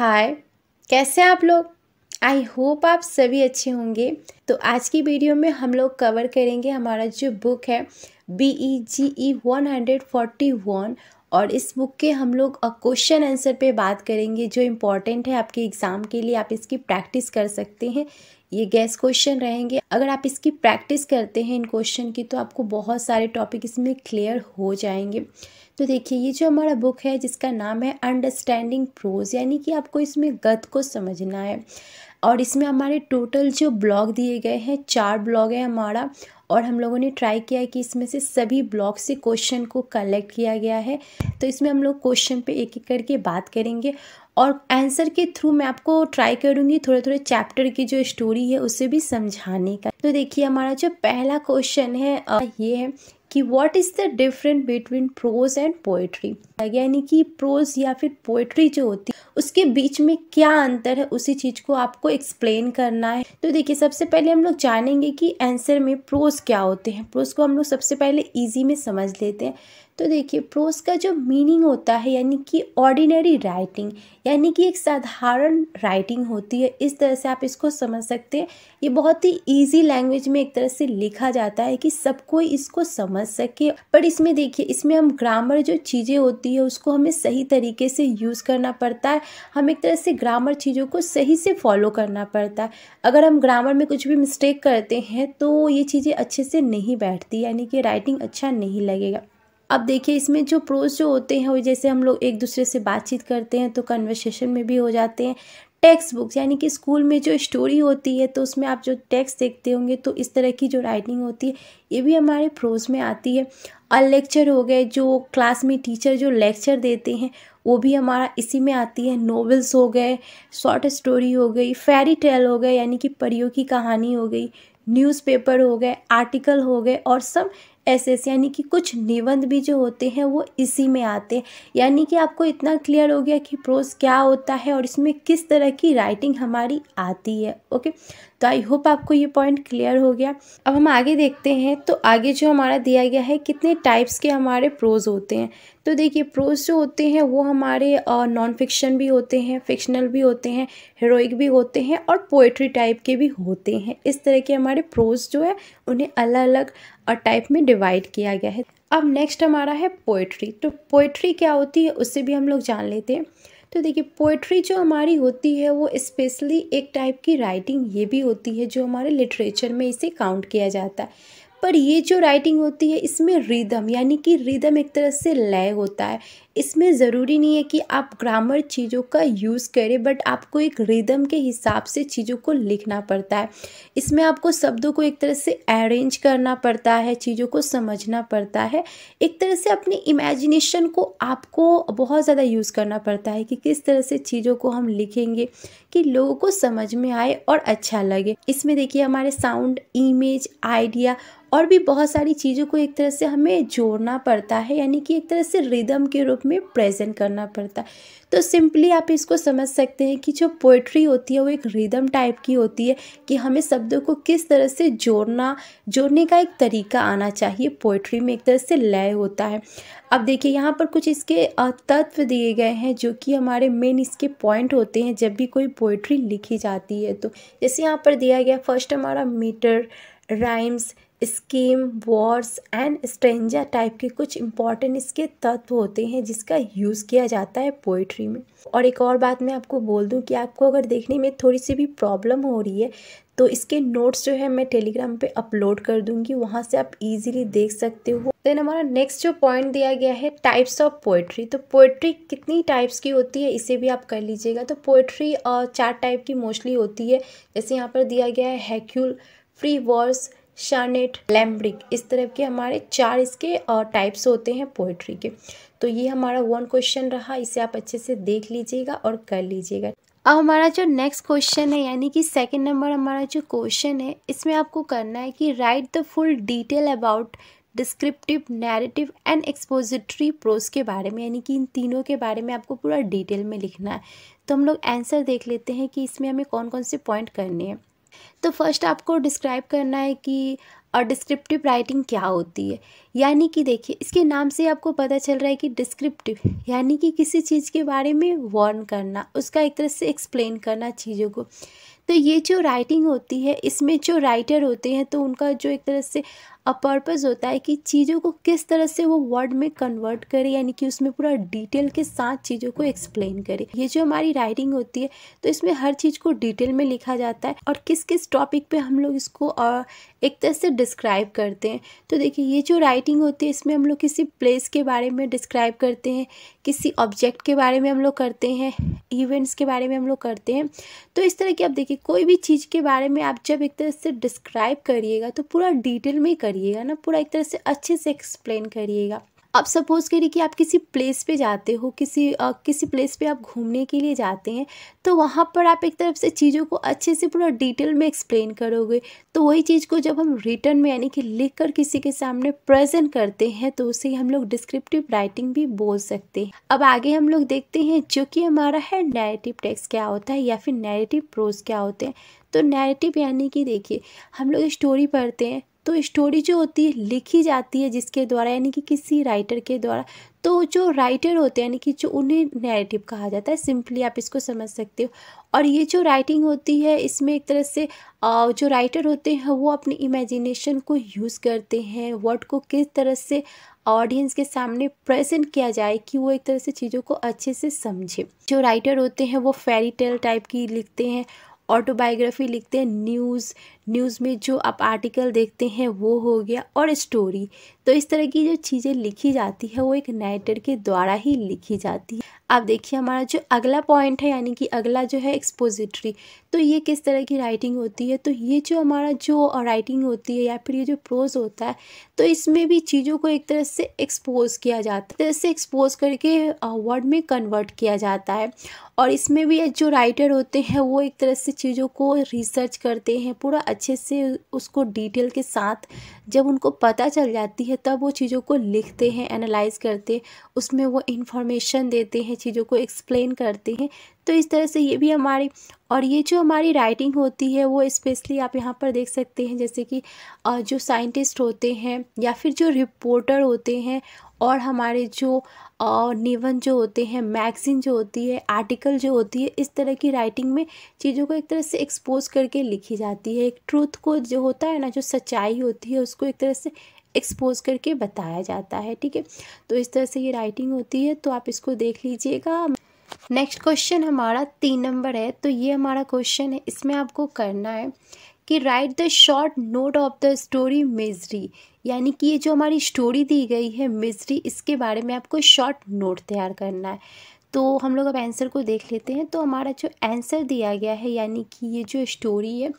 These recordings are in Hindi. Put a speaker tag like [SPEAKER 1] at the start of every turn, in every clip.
[SPEAKER 1] हाय कैसे आप लोग आई होप आप सभी अच्छे होंगे तो आज की वीडियो में हम लोग कवर करेंगे हमारा जो बुक है B E G E one hundred forty one और इस बुक के हम लोग क्वेश्चन आंसर पे बात करेंगे जो इम्पॉर्टेंट है आपके एग्ज़ाम के लिए आप इसकी प्रैक्टिस कर सकते हैं ये गैस क्वेश्चन रहेंगे अगर आप इसकी प्रैक्टिस करते हैं इन क्वेश्चन की तो आपको बहुत सारे टॉपिक इसमें क्लियर हो जाएंगे तो देखिए ये जो हमारा बुक है जिसका नाम है अंडरस्टैंडिंग प्रोज यानी कि आपको इसमें गद को समझना है और इसमें हमारे टोटल जो ब्लॉग दिए गए हैं चार ब्लॉग है हमारा और हम लोगों ने ट्राई किया है कि इसमें से सभी ब्लॉग से क्वेश्चन को कलेक्ट किया गया है तो इसमें हम लोग क्वेश्चन पे एक एक करके बात करेंगे और आंसर के थ्रू मैं आपको ट्राई करूँगी थोड़े थोड़े चैप्टर की जो स्टोरी है उसे भी समझाने का तो देखिए हमारा जो पहला क्वेश्चन है ये है कि what is the different between prose and poetry यानी कि प्रोज या फिर पोएट्री जो होती है उसके बीच में क्या अंतर है उसी चीज़ को आपको एक्सप्लेन करना है तो देखिए सबसे पहले हम लोग जानेंगे कि आंसर में प्रोज क्या होते हैं प्रोज को हम लोग सबसे पहले ईजी में समझ लेते हैं तो देखिए प्रोज का जो मीनिंग होता है यानी कि ऑर्डिनरी राइटिंग यानी कि एक साधारण राइटिंग होती है इस तरह से आप इसको समझ सकते हैं ये बहुत ही ईजी लैंग्वेज में एक तरह से लिखा जाता है कि सब कोई इसको समझ सके पर इसमें देखिए इसमें हम ग्रामर जो चीज़ें होती है उसको हमें सही तरीके से यूज़ करना पड़ता है हम एक तरह से ग्रामर चीज़ों को सही से फॉलो करना पड़ता है अगर हम ग्रामर में कुछ भी मिस्टेक करते हैं तो ये चीज़ें अच्छे से नहीं बैठती यानी कि राइटिंग अच्छा नहीं लगेगा अब देखिए इसमें जो प्रोज जो होते हैं वो जैसे हम लोग एक दूसरे से बातचीत करते हैं तो कन्वर्सेशन में भी हो जाते हैं टेक्स्ट बुक्स यानी कि स्कूल में जो स्टोरी होती है तो उसमें आप जो टेक्स्ट देखते होंगे तो इस तरह की जो राइटिंग होती है ये भी हमारे प्रोज में आती है और लेक्चर हो गए जो क्लास में टीचर जो लेक्चर देते हैं वो भी हमारा इसी में आती है नॉवेल्स हो गए शॉर्ट स्टोरी हो गई फेरी टेल हो गए यानी कि परियों की कहानी हो गई न्यूज़पेपर हो गए आर्टिकल हो गए और सब एसेस यानी कि कुछ निबंध भी जो होते हैं वो इसी में आते हैं यानी कि आपको इतना क्लियर हो गया कि प्रोज क्या होता है और इसमें किस तरह की राइटिंग हमारी आती है ओके तो आई होप आपको ये पॉइंट क्लियर हो गया अब हम आगे देखते हैं तो आगे जो हमारा दिया गया है कितने टाइप्स के हमारे प्रोज होते हैं तो देखिए प्रोज जो होते हैं वो हमारे नॉन फिक्शन भी होते हैं फिक्शनल भी होते हैं हीरोइक भी होते हैं और पोएट्री टाइप के भी होते हैं इस तरह के हमारे प्रोज जो है उन्हें अलग अलग टाइप में डिवाइड किया गया है अब नेक्स्ट हमारा है पोएट्री तो पोएट्री क्या होती है उससे भी हम लोग जान लेते हैं तो देखिए पोइट्री जो हमारी होती है वो स्पेशली एक टाइप की राइटिंग ये भी होती है जो हमारे लिटरेचर में इसे काउंट किया जाता है पर ये जो राइटिंग होती है इसमें रिदम यानी कि रिदम एक तरह से लय होता है इसमें ज़रूरी नहीं है कि आप ग्रामर चीज़ों का यूज़ करें बट आपको एक रिदम के हिसाब से चीज़ों को लिखना पड़ता है इसमें आपको शब्दों को एक तरह से अरेंज करना पड़ता है चीज़ों को समझना पड़ता है एक तरह से अपने इमेजिनेशन को आपको बहुत ज़्यादा यूज़ करना पड़ता है कि किस तरह से चीज़ों को हम लिखेंगे कि लोगों को समझ में आए और अच्छा लगे इसमें देखिए हमारे साउंड इमेज आइडिया और भी बहुत सारी चीज़ों को एक तरह से हमें जोड़ना पड़ता है यानी कि एक तरह से रिदम के रूप नोट में प्रेजेंट करना पड़ता है तो सिंपली आप इसको समझ सकते हैं कि जो पोइट्री होती है वो एक रिदम टाइप की होती है कि हमें शब्दों को किस तरह से जोड़ना जोड़ने का एक तरीका आना चाहिए पोइट्री में एक तरह से लय होता है अब देखिए यहाँ पर कुछ इसके तत्व दिए गए हैं जो कि हमारे मेन इसके पॉइंट होते हैं जब भी कोई पोइट्री लिखी जाती है तो जैसे यहाँ पर दिया गया फर्स्ट हमारा metre rhymes scheme verse and stranger type के कुछ इंपॉर्टेंट इसके तत्व होते हैं जिसका यूज़ किया जाता है पोइट्री में और एक और बात मैं आपको बोल दूं कि आपको अगर देखने में थोड़ी सी भी प्रॉब्लम हो रही है तो इसके नोट्स जो है मैं टेलीग्राम पे अपलोड कर दूंगी वहाँ से आप इजीली देख सकते हो देन हमारा नेक्स्ट जो पॉइंट दिया गया है टाइप्स ऑफ पोइट्री तो पोइट्री कितनी टाइप्स की होती है इसे भी आप कर लीजिएगा तो पोइट्री चार टाइप की मोस्टली होती है जैसे यहाँ पर दिया गया है हैक्यूल फ्री वर्स शानेट लैम्ब्रिक इस तरह के हमारे चार इसके टाइप्स होते हैं पोइट्री के तो ये हमारा वन क्वेश्चन रहा इसे आप अच्छे से देख लीजिएगा और कर लीजिएगा अब हमारा जो नेक्स्ट क्वेश्चन है यानी कि सेकंड नंबर हमारा जो क्वेश्चन है इसमें आपको करना है कि write the full detail about descriptive narrative and expository prose के बारे में यानी कि इन तीनों के बारे में आपको पूरा डिटेल में लिखना है तो हम लोग आंसर देख लेते हैं कि इसमें हमें कौन कौन से पॉइंट करने हैं तो फर्स्ट आपको डिस्क्राइब करना है कि और डिस्क्रिप्टिव राइटिंग क्या होती है यानी कि देखिए इसके नाम से आपको पता चल रहा है कि डिस्क्रिप्टिव यानी कि किसी चीज़ के बारे में वर्न करना उसका एक तरह से एक्सप्लेन करना चीज़ों को तो ये जो राइटिंग होती है इसमें जो राइटर होते हैं तो उनका जो एक तरह से अ पर्पज़ होता है कि चीज़ों को किस तरह से वो वर्ड में कन्वर्ट करे यानी कि उसमें पूरा डिटेल के साथ चीज़ों को एक्सप्लेन करे ये जो हमारी राइटिंग होती है तो इसमें हर चीज़ को डिटेल में लिखा जाता है और किस किस टॉपिक पे हम लोग इसको एक तरह से डिस्क्राइब करते हैं तो देखिए ये जो राइटिंग होती है इसमें हम लोग किसी प्लेस के बारे में डिस्क्राइब करते हैं किसी ऑब्जेक्ट के बारे में हम लोग करते हैं इवेंट्स के बारे में हम लोग करते हैं तो इस तरह की आप देखिए कोई भी चीज़ के बारे में आप जब एक तरह से डिस्क्राइब करिएगा तो पूरा डिटेल में करिएगा ना पूरा एक तरह से अच्छे से एक्सप्लेन करिएगा अब सपोज़ करिए कि आप किसी प्लेस पे जाते हो किसी आ, किसी प्लेस पे आप घूमने के लिए जाते हैं तो वहाँ पर आप एक तरफ से चीज़ों को अच्छे से पूरा डिटेल में एक्सप्लेन करोगे तो वही चीज़ को जब हम रिटर्न में यानी कि लिख कर किसी के सामने प्रेजेंट करते हैं तो उसे हम लोग डिस्क्रिप्टिव राइटिंग भी बोल सकते हैं अब आगे हम लोग देखते हैं जो कि हमारा है नैरेटिव टेक्स क्या होता है या फिर नैरेटिव प्रोज क्या होते हैं तो नैरेटिव यानी कि देखिए हम लोग स्टोरी पढ़ते हैं तो स्टोरी जो होती है लिखी जाती है जिसके द्वारा यानी कि किसी राइटर के द्वारा तो जो राइटर होते हैं यानी कि जो उन्हें नैरेटिव कहा जाता है सिंपली आप इसको समझ सकते हो और ये जो राइटिंग होती है इसमें एक तरह से जो राइटर होते हैं वो अपने इमेजिनेशन को यूज़ करते हैं वर्ड को किस तरह से ऑडियंस के सामने प्रेजेंट किया जाए कि वो एक तरह से चीज़ों को अच्छे से समझे जो राइटर होते हैं वो फेरी टेल टाइप की लिखते हैं ऑटोबायोग्राफी लिखते हैं न्यूज़ न्यूज़ में जो आप आर्टिकल देखते हैं वो हो गया और स्टोरी तो इस तरह की जो चीज़ें लिखी जाती है वो एक नाइटर के द्वारा ही लिखी जाती है अब देखिए हमारा जो अगला पॉइंट है यानी कि अगला जो है एक्सपोजिटरी तो ये किस तरह की राइटिंग होती है तो ये जो हमारा जो राइटिंग होती है या फिर ये जो प्रोज होता है तो इसमें भी चीज़ों को एक तरह से एक्सपोज किया जाता है तरह से एक्सपोज करके वर्ड में कन्वर्ट किया जाता है और इसमें भी जो राइटर होते हैं वो एक तरह से चीज़ों को रिसर्च करते हैं पूरा अच्छे से उसको डिटेल के साथ जब उनको पता चल जाती है तब वो चीज़ों को लिखते हैं एनालाइज करते उसमें वो इन्फॉर्मेशन देते हैं चीज़ों को एक्सप्लेन करते हैं तो इस तरह से ये भी हमारी और ये जो हमारी राइटिंग होती है वो स्पेशली आप यहाँ पर देख सकते हैं जैसे कि जो साइंटिस्ट होते हैं या फिर जो रिपोर्टर होते हैं और हमारे जो निबंध जो होते हैं मैगज़ीन जो होती है आर्टिकल जो होती है इस तरह की राइटिंग में चीज़ों को एक तरह से एक्सपोज करके लिखी जाती है एक ट्रूथ को जो होता है ना जो सच्चाई होती है उसको उसको एक तरह से एक्सपोज करके बताया जाता है ठीक है तो इस तरह से ये राइटिंग होती है तो आप इसको देख लीजिएगा नेक्स्ट क्वेश्चन हमारा तीन नंबर है तो ये हमारा क्वेश्चन है इसमें आपको करना है कि write the short note of the story misery यानी कि ये जो हमारी स्टोरी दी गई है मिजरी इसके बारे में आपको शॉर्ट नोट तैयार करना है तो हम लोग अब आंसर को देख लेते हैं तो हमारा जो आंसर दिया गया है यानी कि ये जो स्टोरी है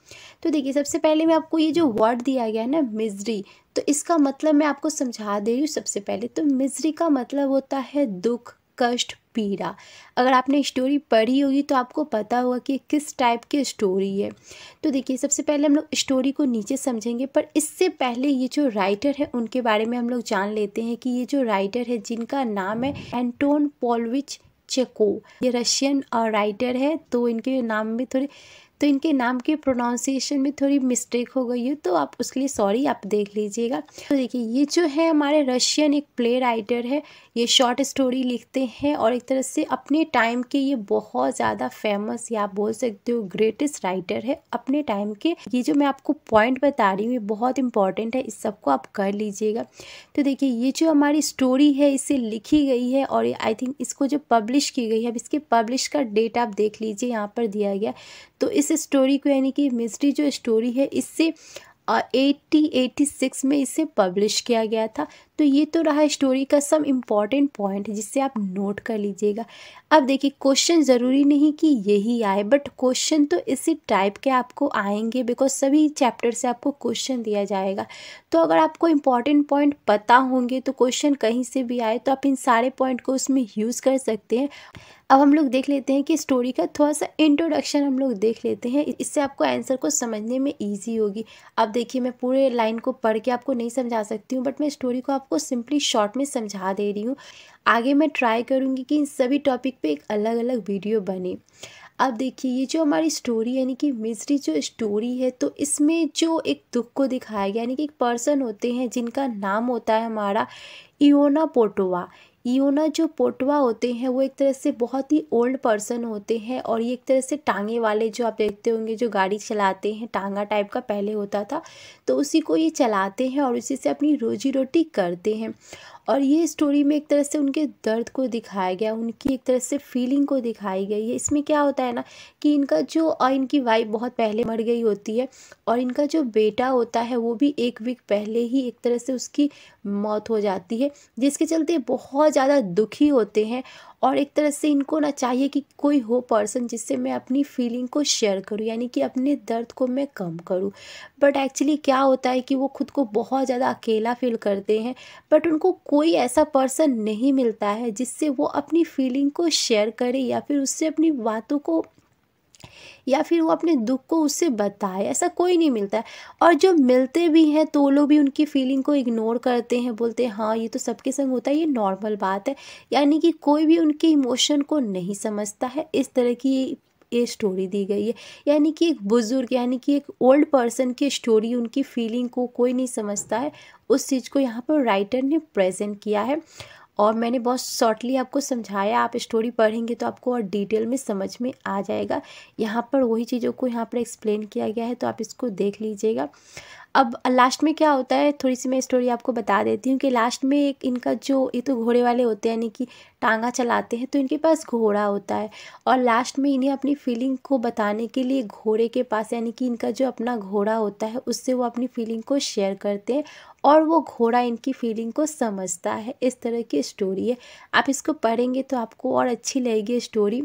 [SPEAKER 1] तो देखिए सबसे पहले मैं आपको ये जो वर्ड दिया गया है ना मिजरी तो इसका मतलब मैं आपको समझा दे रही हूँ सबसे पहले तो मिजरी का मतलब होता है दुख कष्ट पीड़ा अगर आपने स्टोरी पढ़ी होगी तो आपको पता होगा कि किस टाइप की स्टोरी है तो देखिए सबसे पहले हम लोग स्टोरी को नीचे समझेंगे पर इससे पहले ये जो राइटर है उनके बारे में हम लोग जान लेते हैं कि ये जो राइटर है जिनका नाम है एंटोन पॉलविच चेको ये रशियन राइटर है तो इनके नाम में थोड़े तो इनके नाम के प्रोनाउंसिएशन में थोड़ी मिस्टेक हो गई है तो आप उसके लिए सॉरी आप देख लीजिएगा तो देखिए ये जो है हमारे रशियन एक प्ले राइटर है ये शॉर्ट स्टोरी लिखते हैं और एक तरह से अपने टाइम के ये बहुत ज़्यादा फेमस या आप बोल सकते हो ग्रेटेस्ट राइटर है अपने टाइम के ये जो मैं आपको पॉइंट बता रही हूँ ये बहुत इंपॉर्टेंट है इस सबको आप कर लीजिएगा तो देखिए ये जो हमारी स्टोरी है इसे लिखी गई है और आई थिंक इसको जो पब्लिश की गई है अब इसके पब्लिश का डेट आप देख लीजिए यहाँ पर दिया गया तो इस स्टोरी को यानी कि मिस्ट्री जो स्टोरी है इससे एट्टी एटी सिक्स में इसे पब्लिश किया गया था तो ये तो रहा स्टोरी का सम इम्पॉर्टेंट पॉइंट जिससे आप नोट कर लीजिएगा अब देखिए क्वेश्चन ज़रूरी नहीं कि यही आए बट क्वेश्चन तो इसी टाइप के आपको आएंगे बिकॉज सभी चैप्टर से आपको क्वेश्चन दिया जाएगा तो अगर आपको इम्पॉर्टेंट पॉइंट पता होंगे तो क्वेश्चन कहीं से भी आए तो आप इन सारे पॉइंट को उसमें यूज़ कर सकते हैं अब हम लोग देख लेते हैं कि स्टोरी का थोड़ा सा इंट्रोडक्शन हम लोग देख लेते हैं इससे आपको आंसर को समझने में ईजी होगी अब देखिए मैं पूरे लाइन को पढ़ के आपको नहीं समझा सकती हूँ बट मैं स्टोरी को आपको सिंपली शॉर्ट में समझा दे रही हूँ आगे मैं ट्राई करूँगी कि इन सभी टॉपिक पर एक अलग अलग वीडियो बने अब देखिए ये जो हमारी स्टोरी यानी कि मिस्ट्री जो स्टोरी है तो इसमें जो एक दुख को दिखाया गया यानी कि एक पर्सन होते हैं जिनका नाम होता है हमारा इोना पोटोवा योना जो पोटवा होते हैं वो एक तरह से बहुत ही ओल्ड पर्सन होते हैं और ये एक तरह से टांगे वाले जो आप देखते होंगे जो गाड़ी चलाते हैं टांगा टाइप का पहले होता था तो उसी को ये चलाते हैं और उसी से अपनी रोजी रोटी करते हैं और ये स्टोरी में एक तरह से उनके दर्द को दिखाया गया उनकी एक तरह से फीलिंग को दिखाई गई है इसमें क्या होता है ना कि इनका जो और इनकी वाइफ बहुत पहले मर गई होती है और इनका जो बेटा होता है वो भी एक वीक पहले ही एक तरह से उसकी मौत हो जाती है जिसके चलते बहुत ज़्यादा दुखी होते हैं और एक तरह से इनको ना चाहिए कि कोई हो पर्सन जिससे मैं अपनी फीलिंग को शेयर करूँ यानी कि अपने दर्द को मैं कम करूँ बट एक्चुअली क्या होता है कि वो खुद को बहुत ज़्यादा अकेला फील करते हैं बट उनको कोई ऐसा पर्सन नहीं मिलता है जिससे वो अपनी फीलिंग को शेयर करे या फिर उससे अपनी बातों को या फिर वो अपने दुख को उससे बताए ऐसा कोई नहीं मिलता है और जो मिलते भी हैं तो लोग भी उनकी फीलिंग को इग्नोर करते हैं बोलते हैं हाँ ये तो सबके संग होता है ये नॉर्मल बात है यानी कि कोई भी उनके इमोशन को नहीं समझता है इस तरह की ये स्टोरी दी गई है यानी कि एक बुज़ुर्ग यानी कि एक ओल्ड पर्सन की स्टोरी उनकी फीलिंग को कोई नहीं समझता है उस चीज़ को यहाँ पर राइटर ने प्रेजेंट किया है और मैंने बहुत शॉर्टली आपको समझाया आप स्टोरी पढ़ेंगे तो आपको और डिटेल में समझ में आ जाएगा यहाँ पर वही चीज़ों को यहाँ पर एक्सप्लेन किया गया है तो आप इसको देख लीजिएगा अब लास्ट में क्या होता है थोड़ी सी मैं स्टोरी आपको बता देती हूँ कि लास्ट में एक इनका जो ये तो घोड़े वाले होते हैं यानी कि टांगा चलाते हैं तो इनके पास घोड़ा होता है और लास्ट में इन्हें अपनी फीलिंग को बताने के लिए घोड़े के पास यानी कि इनका जो अपना घोड़ा होता है उससे वो अपनी फीलिंग को शेयर करते हैं और वो घोड़ा इनकी फीलिंग को समझता है इस तरह की स्टोरी है आप इसको पढ़ेंगे तो आपको और अच्छी लगेगी स्टोरी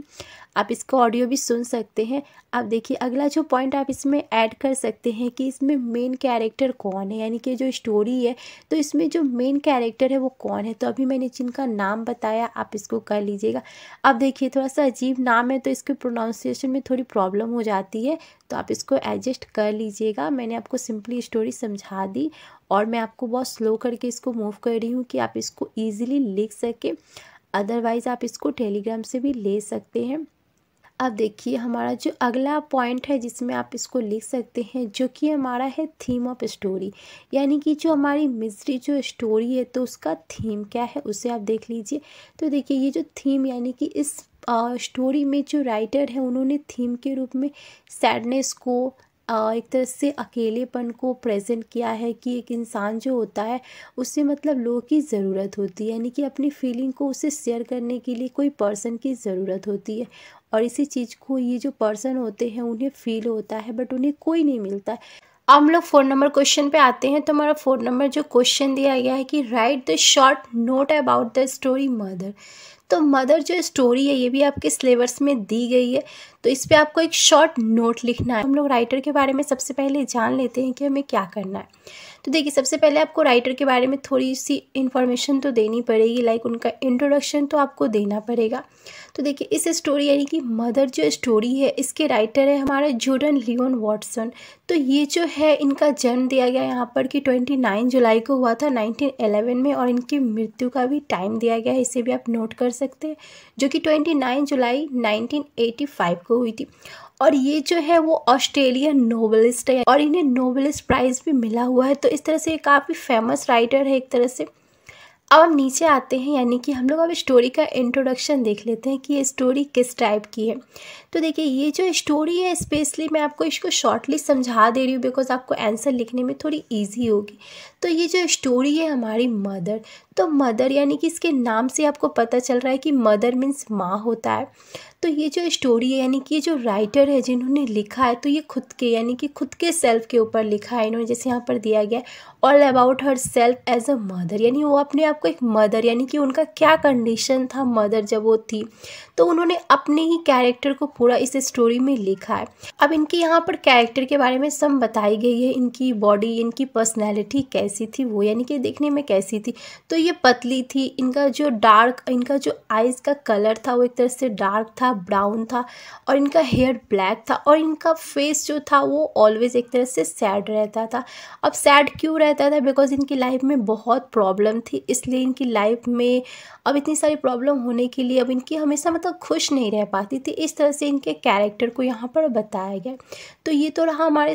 [SPEAKER 1] आप इसको ऑडियो भी सुन सकते हैं आप देखिए अगला जो पॉइंट आप इसमें ऐड कर सकते हैं कि इसमें मेन क्या कैरेक्टर कौन है यानी कि जो स्टोरी है तो इसमें जो मेन कैरेक्टर है वो कौन है तो अभी मैंने जिनका नाम बताया आप इसको कर लीजिएगा अब देखिए थोड़ा सा अजीब नाम है तो इसके प्रोनाउंसिएशन में थोड़ी प्रॉब्लम हो जाती है तो आप इसको एडजस्ट कर लीजिएगा मैंने आपको सिंपली स्टोरी समझा दी और मैं आपको बहुत स्लो करके इसको मूव कर रही हूँ कि आप इसको ईजिली लिख सकें अदरवाइज़ आप इसको टेलीग्राम से भी ले सकते हैं अब देखिए हमारा जो अगला पॉइंट है जिसमें आप इसको लिख सकते हैं जो कि हमारा है थीम ऑफ स्टोरी यानी कि जो हमारी मिस्ट्री जो स्टोरी है तो उसका थीम क्या है उसे आप देख लीजिए तो देखिए ये जो थीम यानी कि इस स्टोरी में जो राइटर है उन्होंने थीम के रूप में सैडनेस को एक तरह से अकेलेपन को प्रेजेंट किया है कि एक इंसान जो होता है उससे मतलब लोगों की ज़रूरत होती है यानी कि अपनी फीलिंग को उसे शेयर करने के लिए कोई पर्सन की ज़रूरत होती है और इसी चीज़ को ये जो पर्सन होते हैं उन्हें फील होता है बट उन्हें कोई नहीं मिलता है हम लोग फ़ोन नंबर क्वेश्चन पे आते हैं तो हमारा फ़ोन नंबर जो क्वेश्चन दिया गया है कि write the short note about the story mother तो मदर जो स्टोरी है ये भी आपके सिलेबस में दी गई है तो इस पर आपको एक शॉर्ट नोट लिखना है हम लोग राइटर के बारे में सबसे पहले जान लेते हैं कि हमें क्या करना है तो देखिए सबसे पहले आपको राइटर के बारे में थोड़ी सी इन्फॉर्मेशन तो देनी पड़ेगी लाइक उनका इंट्रोडक्शन तो आपको देना पड़ेगा तो देखिए इस स्टोरी यानी कि मदर जो स्टोरी है इसके राइटर है हमारा जोडन लियोन वॉटसन तो ये जो है इनका जन्म दिया गया यहाँ पर कि 29 जुलाई को हुआ था 1911 में और इनकी मृत्यु का भी टाइम दिया गया है इसे भी आप नोट कर सकते हैं जो कि 29 जुलाई 1985 को हुई थी और ये जो है वो ऑस्ट्रेलियन नोवेलिस्ट है और इन्हें नोवेलिस्ट प्राइज़ भी मिला हुआ है तो इस तरह से ये काफ़ी फेमस राइटर है एक तरह से अब हम नीचे आते हैं यानी कि हम लोग अब स्टोरी का इंट्रोडक्शन देख लेते हैं कि ये स्टोरी किस टाइप की है तो देखिए ये जो स्टोरी है स्पेशली मैं आपको इसको शॉर्टली समझा दे रही हूँ बिकॉज आपको आंसर लिखने में थोड़ी ईजी होगी तो ये जो स्टोरी है हमारी मदर तो मदर यानी कि इसके नाम से आपको पता चल रहा है कि मदर मीन्स माँ होता है तो ये जो स्टोरी है यानी कि ये जो राइटर है जिन्होंने लिखा है तो ये खुद के यानी कि खुद के सेल्फ के ऊपर लिखा है इन्होंने जैसे यहाँ पर दिया गया है all about her self as a mother यानी वो अपने आप को एक मदर यानी कि उनका क्या कंडीशन था मदर जब वो थी तो उन्होंने अपने ही कैरेक्टर को पूरा इस स्टोरी में लिखा है अब इनके यहाँ पर कैरेक्टर के बारे में सब बताई गई है इनकी बॉडी इनकी पर्सनैलिटी कैसी थी वो यानी कि देखने में कैसी थी तो ये पतली थी इनका जो डार्क इनका जो आइज़ का कलर था वो एक तरह से डार्क था ब्राउन था और इनका हेयर ब्लैक था और इनका फेस जो था वो ऑलवेज़ एक तरह से सैड रहता था अब सैड क्यों रहता था बिकॉज इनकी लाइफ में बहुत प्रॉब्लम थी इसलिए इनकी लाइफ में अब इतनी सारी प्रॉब्लम होने के लिए अब इनकी हमेशा मतलब ज़्यादा तो खुश नहीं रह पाती थी इस तरह से इनके कैरेक्टर को यहाँ पर बताया गया तो ये तो रहा हमारे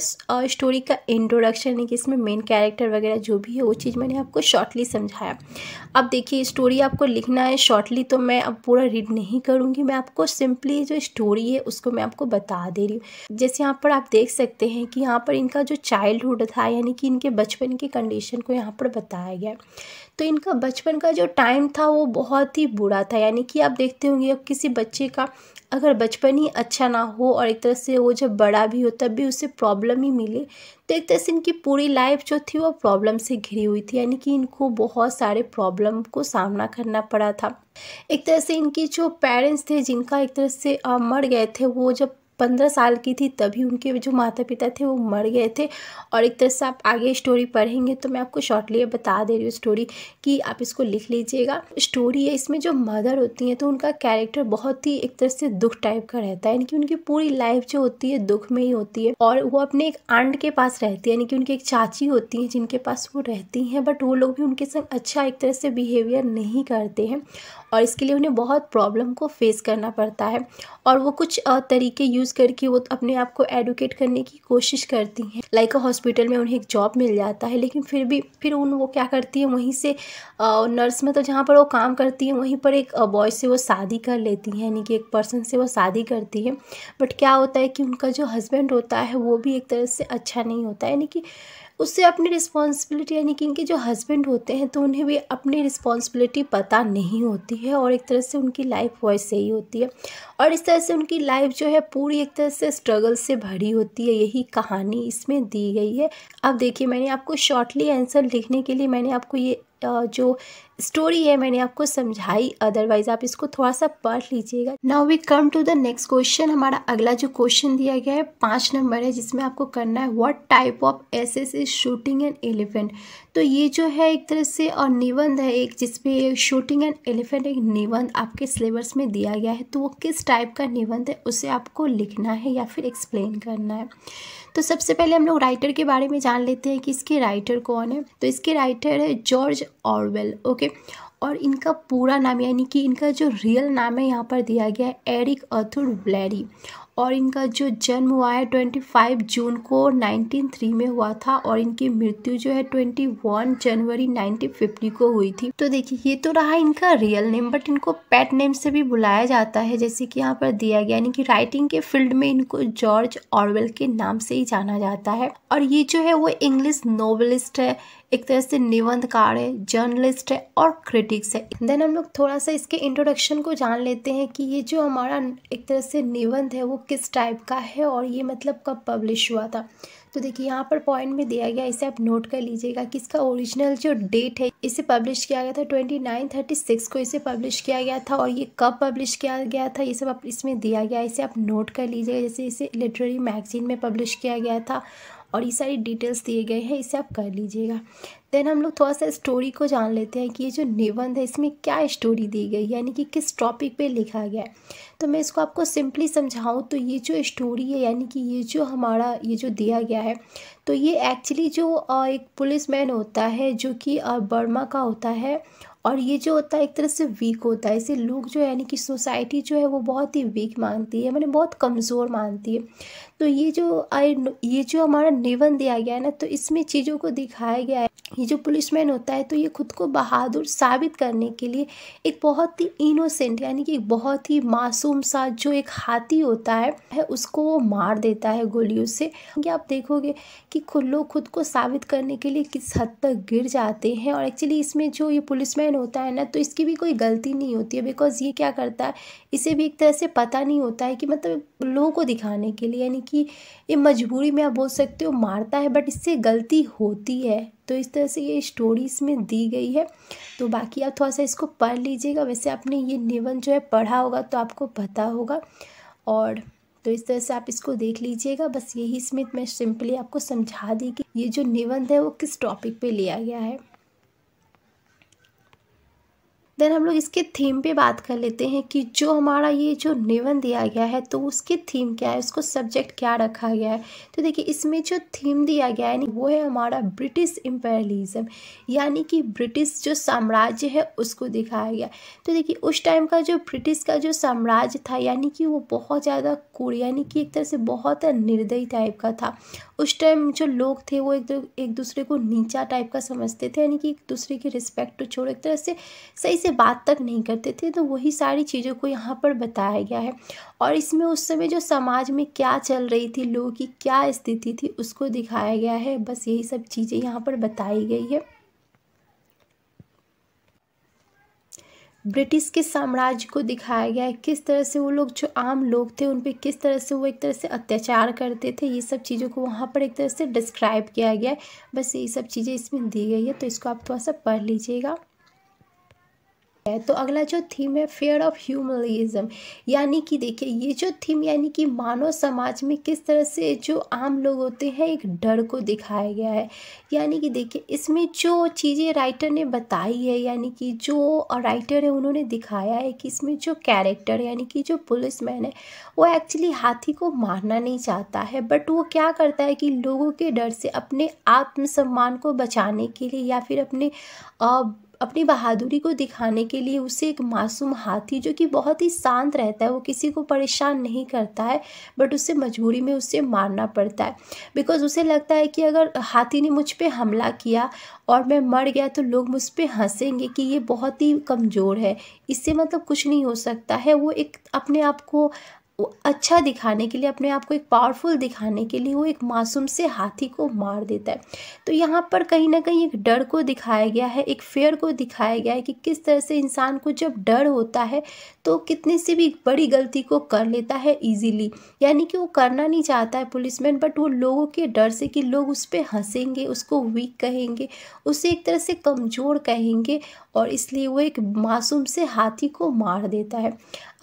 [SPEAKER 1] स्टोरी का इंट्रोडक्शन है कि इसमें मेन कैरेक्टर वगैरह जो भी है वो चीज़ मैंने आपको शॉर्टली समझाया अब देखिए स्टोरी आपको लिखना है शॉर्टली तो मैं अब पूरा रीड नहीं करूँगी मैं आपको सिंपली जो स्टोरी है उसको मैं आपको बता दे रही हूँ जैसे यहाँ पर आप देख सकते हैं कि यहाँ पर इनका जो चाइल्डहुड था यानी कि इनके बचपन की कंडीशन को यहाँ पर बताया गया तो इनका बचपन का जो टाइम था वो बहुत ही बुरा था यानी कि आप देखते होंगे अब किसी बच्चे का अगर बचपन ही अच्छा ना हो और एक तरह से वो जब बड़ा भी हो तब भी उसे प्रॉब्लम ही मिले तो एक तरह से इनकी पूरी लाइफ जो थी वो प्रॉब्लम से घिरी हुई थी यानी कि इनको बहुत सारे प्रॉब्लम को सामना करना पड़ा था एक तरह से इनकी जो पेरेंट्स थे जिनका एक तरह से मर गए थे वो जब पंद्रह साल की थी तभी उनके जो माता पिता थे वो मर गए थे और एक तरह से आप आगे स्टोरी पढ़ेंगे तो मैं आपको शॉर्टली बता दे रही हूँ स्टोरी कि आप इसको लिख लीजिएगा स्टोरी है इसमें जो मदर होती हैं तो उनका कैरेक्टर बहुत ही एक तरह से दुख टाइप का रहता है यानी कि उनकी पूरी लाइफ जो होती है दुख में ही होती है और वो अपने एक आंट के पास रहती है यानी कि उनकी एक चाची होती है जिनके पास वो रहती हैं बट वो लोग भी उनके संग अच्छा एक तरह से बिहेवियर नहीं करते हैं और इसके लिए उन्हें बहुत प्रॉब्लम को फेस करना पड़ता है और वो कुछ तरीके यूज़ यूज़ करके वो अपने आप को एडुकेट करने की कोशिश करती हैं लाइक अ हॉस्पिटल में उन्हें एक जॉब मिल जाता है लेकिन फिर भी फिर उन वो क्या करती है वहीं से नर्स में तो जहाँ पर वो काम करती हैं वहीं पर एक बॉय से वो शादी कर लेती हैं यानी कि एक पर्सन से वो शादी करती है बट क्या होता है कि उनका जो हस्बैंड होता है वो भी एक तरह से अच्छा नहीं होता है यानी कि उससे अपनी रिस्पॉन्सिबिलिटी यानी कि इनके जो हस्बैंड होते हैं तो उन्हें भी अपनी रिस्पॉन्सिबिलिटी पता नहीं होती है और एक तरह से उनकी लाइफ वैसे ही होती है और इस तरह से उनकी लाइफ जो है पूरी एक तरह से स्ट्रगल से भरी होती है यही कहानी इसमें दी गई है अब देखिए मैंने आपको शॉर्टली आंसर लिखने के लिए मैंने आपको ये Uh, जो स्टोरी है मैंने आपको समझाई अदरवाइज आप इसको थोड़ा सा पढ़ लीजिएगा now we come to the next question हमारा अगला जो क्वेश्चन दिया गया है पाँच नंबर है जिसमें आपको करना है what type of essay is shooting and elephant तो ये जो है एक तरह से और निबंध है एक जिसपे शूटिंग एंड एलिफेंट एक निबंध आपके सिलेबस में दिया गया है तो वो किस टाइप का निबंध है उसे आपको लिखना है या फिर एक्सप्लेन करना है तो सबसे पहले हम लोग राइटर के बारे में जान लेते हैं कि इसके राइटर कौन है तो इसके राइटर है जॉर्ज ऑरवेल ओके और इनका पूरा नाम यानी कि इनका जो रियल नाम है यहाँ पर दिया गया है एरिक अथुर ब्लैरी और इनका जो जन्म हुआ है ट्वेंटी फाइव जून को नाइनटीन थ्री में हुआ था और इनकी मृत्यु जो है ट्वेंटी वन जनवरी नाइनटीन फिफ्टी को हुई थी तो देखिए ये तो रहा इनका रियल नेम बट इनको पेट नेम से भी बुलाया जाता है जैसे कि यहाँ पर दिया गया यानी कि राइटिंग के फील्ड में इनको जॉर्ज ऑरवेल के नाम से ही जाना जाता है और ये जो है वो इंग्लिश नॉवलिस्ट है एक तरह से निबंधकार है जर्नलिस्ट है और क्रिटिक्स है देन हम लोग थोड़ा सा इसके इंट्रोडक्शन को जान लेते हैं कि ये जो हमारा एक तरह से निबंध है वो किस टाइप का है और ये मतलब कब पब्लिश हुआ था तो देखिए यहाँ पर पॉइंट में दिया गया इसे आप नोट कर लीजिएगा कि इसका ओरिजिनल जो डेट है इसे पब्लिश किया गया था ट्वेंटी नाइन थर्टी सिक्स को इसे पब्लिश किया गया था और ये कब पब्लिश किया गया था ये सब आप इसमें दिया गया इसे आप नोट कर लीजिएगा जैसे इसे लिटरेरी मैगजीन में पब्लिश किया गया था और ये सारी डिटेल्स दिए गए हैं इसे आप कर लीजिएगा देन हम लोग थोड़ा सा स्टोरी को जान लेते हैं कि ये जो निबंध है इसमें क्या स्टोरी दी गई यानी कि किस टॉपिक पे लिखा गया है तो मैं इसको आपको सिंपली समझाऊँ तो ये जो स्टोरी है यानी कि ये जो हमारा ये जो दिया गया है तो ये एक्चुअली जो एक पुलिस मैन होता है जो कि बर्मा का होता है और ये जो होता है एक तरह से वीक होता है इसे लोग जो यानी कि सोसाइटी जो है वो बहुत ही वीक मानती है मैंने मतलब बहुत कमज़ोर मानती है तो ये जो आई ये जो हमारा निवन दिया गया है ना तो इसमें चीज़ों को दिखाया गया है ये जो पुलिसमैन होता है तो ये खुद को बहादुर साबित करने के लिए एक बहुत ही इनोसेंट यानी कि एक बहुत ही मासूम सा जो एक हाथी होता है, है उसको वो मार देता है गोलियों से कि आप देखोगे कि खुद लोग खुद को साबित करने के लिए किस हद तक गिर जाते हैं और एक्चुअली इसमें जो ये मैन होता है ना तो इसकी भी कोई गलती नहीं होती है बिकॉज ये क्या करता है इसे भी एक तरह से पता नहीं होता है कि मतलब लोगों को दिखाने के लिए यानी कि ये मजबूरी में आप बोल सकते हो मारता है बट इससे गलती होती है तो इस तरह से ये स्टोरीज में दी गई है तो बाकी आप थोड़ा सा इसको पढ़ लीजिएगा वैसे आपने ये निबंध जो है पढ़ा होगा तो आपको पता होगा और तो इस तरह से आप इसको देख लीजिएगा बस यही इसमें मैं सिंपली आपको समझा दी कि ये जो निबंध है वो किस टॉपिक पे लिया गया है देन हम लोग इसके थीम पे बात कर लेते हैं कि जो हमारा ये जो निवन दिया गया है तो उसकी थीम क्या है उसको सब्जेक्ट क्या रखा गया है तो देखिए इसमें जो थीम दिया गया है वो है हमारा ब्रिटिश इम्पेरियलिज्म यानी कि ब्रिटिश जो साम्राज्य है उसको दिखाया गया तो देखिए उस टाइम का जो ब्रिटिश का जो साम्राज्य था यानी कि वो बहुत ज़्यादा कुड़ यानी कि एक तरह से बहुत निर्दयी टाइप का था उस टाइम जो लोग थे वो एक एक दूसरे को नीचा टाइप का समझते थे यानी कि एक दूसरे की रिस्पेक्ट तो छोड़ एक तरह से सही से से बात तक नहीं करते थे तो वही सारी चीज़ों को यहाँ पर बताया गया है और इसमें उस समय जो समाज में क्या चल रही थी लोगों की क्या स्थिति थी उसको दिखाया गया है बस यही सब चीज़ें यहाँ पर बताई गई है ब्रिटिश के साम्राज्य को दिखाया गया है किस तरह से वो लोग जो आम लोग थे उन पर किस तरह से वो एक तरह से अत्याचार करते थे ये सब चीज़ों को वहाँ पर एक तरह से डिस्क्राइब किया गया है बस यही सब चीज़ें इसमें दी गई है तो इसको आप थोड़ा सा पढ़ लीजिएगा है तो अगला जो थीम है फेयर ऑफ ह्यूमलिज्म यानी कि देखिए ये जो थीम यानी कि मानव समाज में किस तरह से जो आम लोग होते हैं एक डर को दिखाया गया है यानी कि देखिए इसमें जो चीज़ें राइटर ने बताई है यानी कि जो राइटर है उन्होंने दिखाया है कि इसमें जो कैरेक्टर यानी कि जो पुलिस मैन है वो एक्चुअली हाथी को मारना नहीं चाहता है बट वो क्या करता है कि लोगों के डर से अपने आत्मसम्मान को बचाने के लिए या फिर अपने आ, अपनी बहादुरी को दिखाने के लिए उसे एक मासूम हाथी जो कि बहुत ही शांत रहता है वो किसी को परेशान नहीं करता है बट उसे मजबूरी में उसे मारना पड़ता है बिकॉज उसे लगता है कि अगर हाथी ने मुझ पर हमला किया और मैं मर गया तो लोग मुझ पर हंसेंगे कि ये बहुत ही कमज़ोर है इससे मतलब कुछ नहीं हो सकता है वो एक अपने आप को वो अच्छा दिखाने के लिए अपने आप को एक पावरफुल दिखाने के लिए वो एक मासूम से हाथी को मार देता है तो यहाँ पर कहीं ना कहीं एक डर को दिखाया गया है एक फेयर को दिखाया गया है कि किस तरह से इंसान को जब डर होता है तो कितनी सी भी बड़ी गलती को कर लेता है ईजीली यानी कि वो करना नहीं चाहता है पुलिसमैन बट वो लोगों के डर से कि लोग उस पर हंसेंगे उसको वीक कहेंगे उसे एक तरह से कमज़ोर कहेंगे और इसलिए वो एक मासूम से हाथी को मार देता है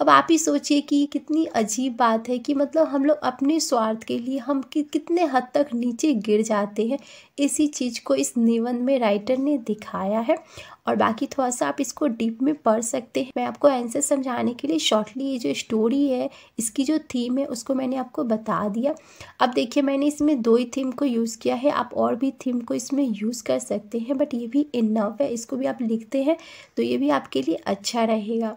[SPEAKER 1] अब आप ही सोचिए कि कितनी अजीब बात है कि मतलब हम लोग अपने स्वार्थ के लिए हम कि, कितने हद तक नीचे गिर जाते हैं इसी चीज़ को इस निबंध में राइटर ने दिखाया है और बाकी थोड़ा सा आप इसको डीप में पढ़ सकते हैं मैं आपको आंसर समझाने के लिए शॉर्टली ये जो स्टोरी है इसकी जो थीम है उसको मैंने आपको बता दिया अब देखिए मैंने इसमें दो ही थीम को यूज़ किया है आप और भी थीम को इसमें यूज़ कर सकते हैं बट ये भी इनफ है इसको भी आप लिखते हैं तो ये भी आपके लिए अच्छा रहेगा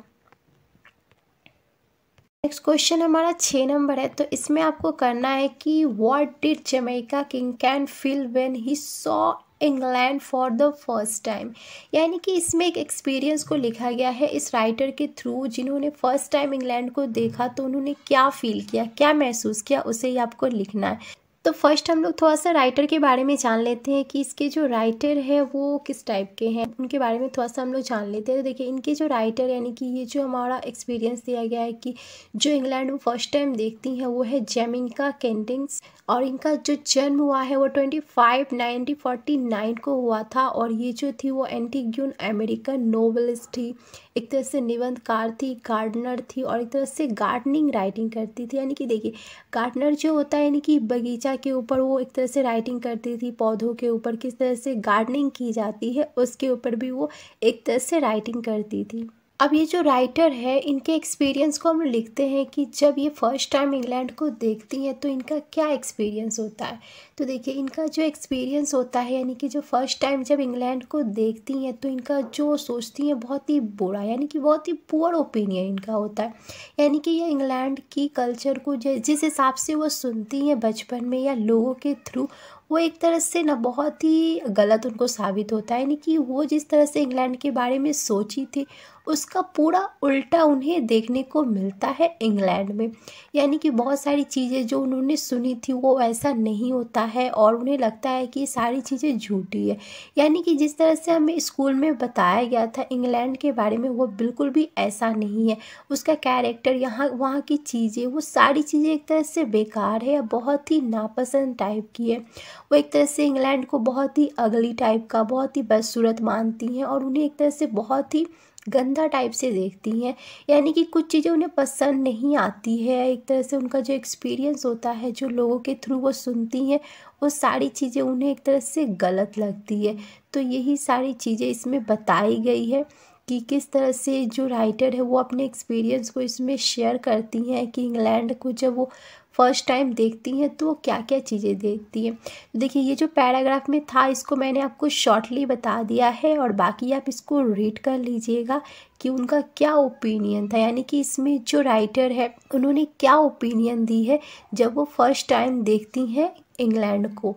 [SPEAKER 1] नेक्स्ट क्वेश्चन हमारा छः नंबर है तो इसमें आपको करना है कि what did Jamaica Kincaid feel when he saw England for the first time यानी कि इसमें एक एक्सपीरियंस को लिखा गया है इस राइटर के थ्रू जिन्होंने फर्स्ट टाइम इंग्लैंड को देखा तो उन्होंने क्या फील किया क्या महसूस किया उसे ही आपको लिखना है तो फर्स्ट हम लोग थोड़ा सा राइटर के बारे में जान लेते हैं कि इसके जो राइटर है वो किस टाइप के हैं उनके बारे में थोड़ा सा हम लोग जान लेते हैं तो देखिए इनके जो राइटर यानी कि ये जो हमारा एक्सपीरियंस दिया गया है कि जो इंग्लैंड में फर्स्ट टाइम देखती हैं वो है जेमिनका कैंटिंग्स और इनका जो जन्म हुआ है वो twenty five nineteen forty nine को हुआ था और ये जो थी वो एंटीग्यून अमेरिकन नोवेलिस्ट थी एक तरह से निबंधकार थी गार्डनर थी और एक तरह से गार्डनिंग राइटिंग करती थी यानी कि देखिए गार्डनर जो होता है यानी कि बगीचा के ऊपर वो एक तरह से राइटिंग करती थी पौधों के ऊपर किस तरह से गार्डनिंग की जाती है उसके ऊपर भी वो एक तरह से राइटिंग करती थी अब ये जो राइटर है इनके एक्सपीरियंस को हम लिखते हैं कि जब ये फर्स्ट टाइम इंग्लैंड को देखती हैं तो इनका क्या एक्सपीरियंस होता है तो देखिए इनका जो एक्सपीरियंस होता है यानी कि जो फर्स्ट टाइम जब इंग्लैंड को देखती हैं तो इनका जो सोचती हैं बहुत ही बुरा यानी कि बहुत ही पुअर ओपिनियन इनका होता है यानी कि ये इंग्लैंड की कल्चर को जिस हिसाब से वो सुनती हैं बचपन में या लोगों के थ्रू वो एक तरह से ना बहुत ही गलत उनको साबित होता है यानी कि वो जिस तरह से इंग्लैंड के बारे में सोची थी उसका पूरा उल्टा उन्हें देखने को मिलता है इंग्लैंड में यानी कि बहुत सारी चीज़ें जो उन्होंने सुनी थी वो ऐसा नहीं होता है और उन्हें लगता है कि सारी चीज़ें झूठी है यानी कि जिस तरह से हमें स्कूल में बताया गया था इंग्लैंड के बारे में वो बिल्कुल भी ऐसा नहीं है उसका कैरेक्टर यहाँ वहाँ की चीज़ें वो सारी चीज़ें एक तरह से बेकार है या बहुत ही नापसंद टाइप की है वो एक तरह से इंग्लैंड को बहुत ही अगली टाइप का बहुत ही बदसूरत मानती हैं और उन्हें एक तरह से बहुत ही गंदा टाइप से देखती हैं यानी कि कुछ चीज़ें उन्हें पसंद नहीं आती है एक तरह से उनका जो एक्सपीरियंस होता है जो लोगों के थ्रू वो सुनती हैं वो सारी चीज़ें उन्हें एक तरह से गलत लगती है तो यही सारी चीज़ें इसमें बताई गई है कि किस तरह से जो राइटर है वो अपने एक्सपीरियंस को इसमें शेयर करती हैं कि इंग्लैंड को जब वो फर्स्ट टाइम देखती हैं तो वो क्या क्या चीज़ें देखती हैं देखिए ये जो पैराग्राफ में था इसको मैंने आपको शॉर्टली बता दिया है और बाकी आप इसको रीड कर लीजिएगा कि उनका क्या ओपिनियन था यानी कि इसमें जो राइटर है उन्होंने क्या ओपिनियन दी है जब वो फर्स्ट टाइम देखती हैं इंग्लैंड को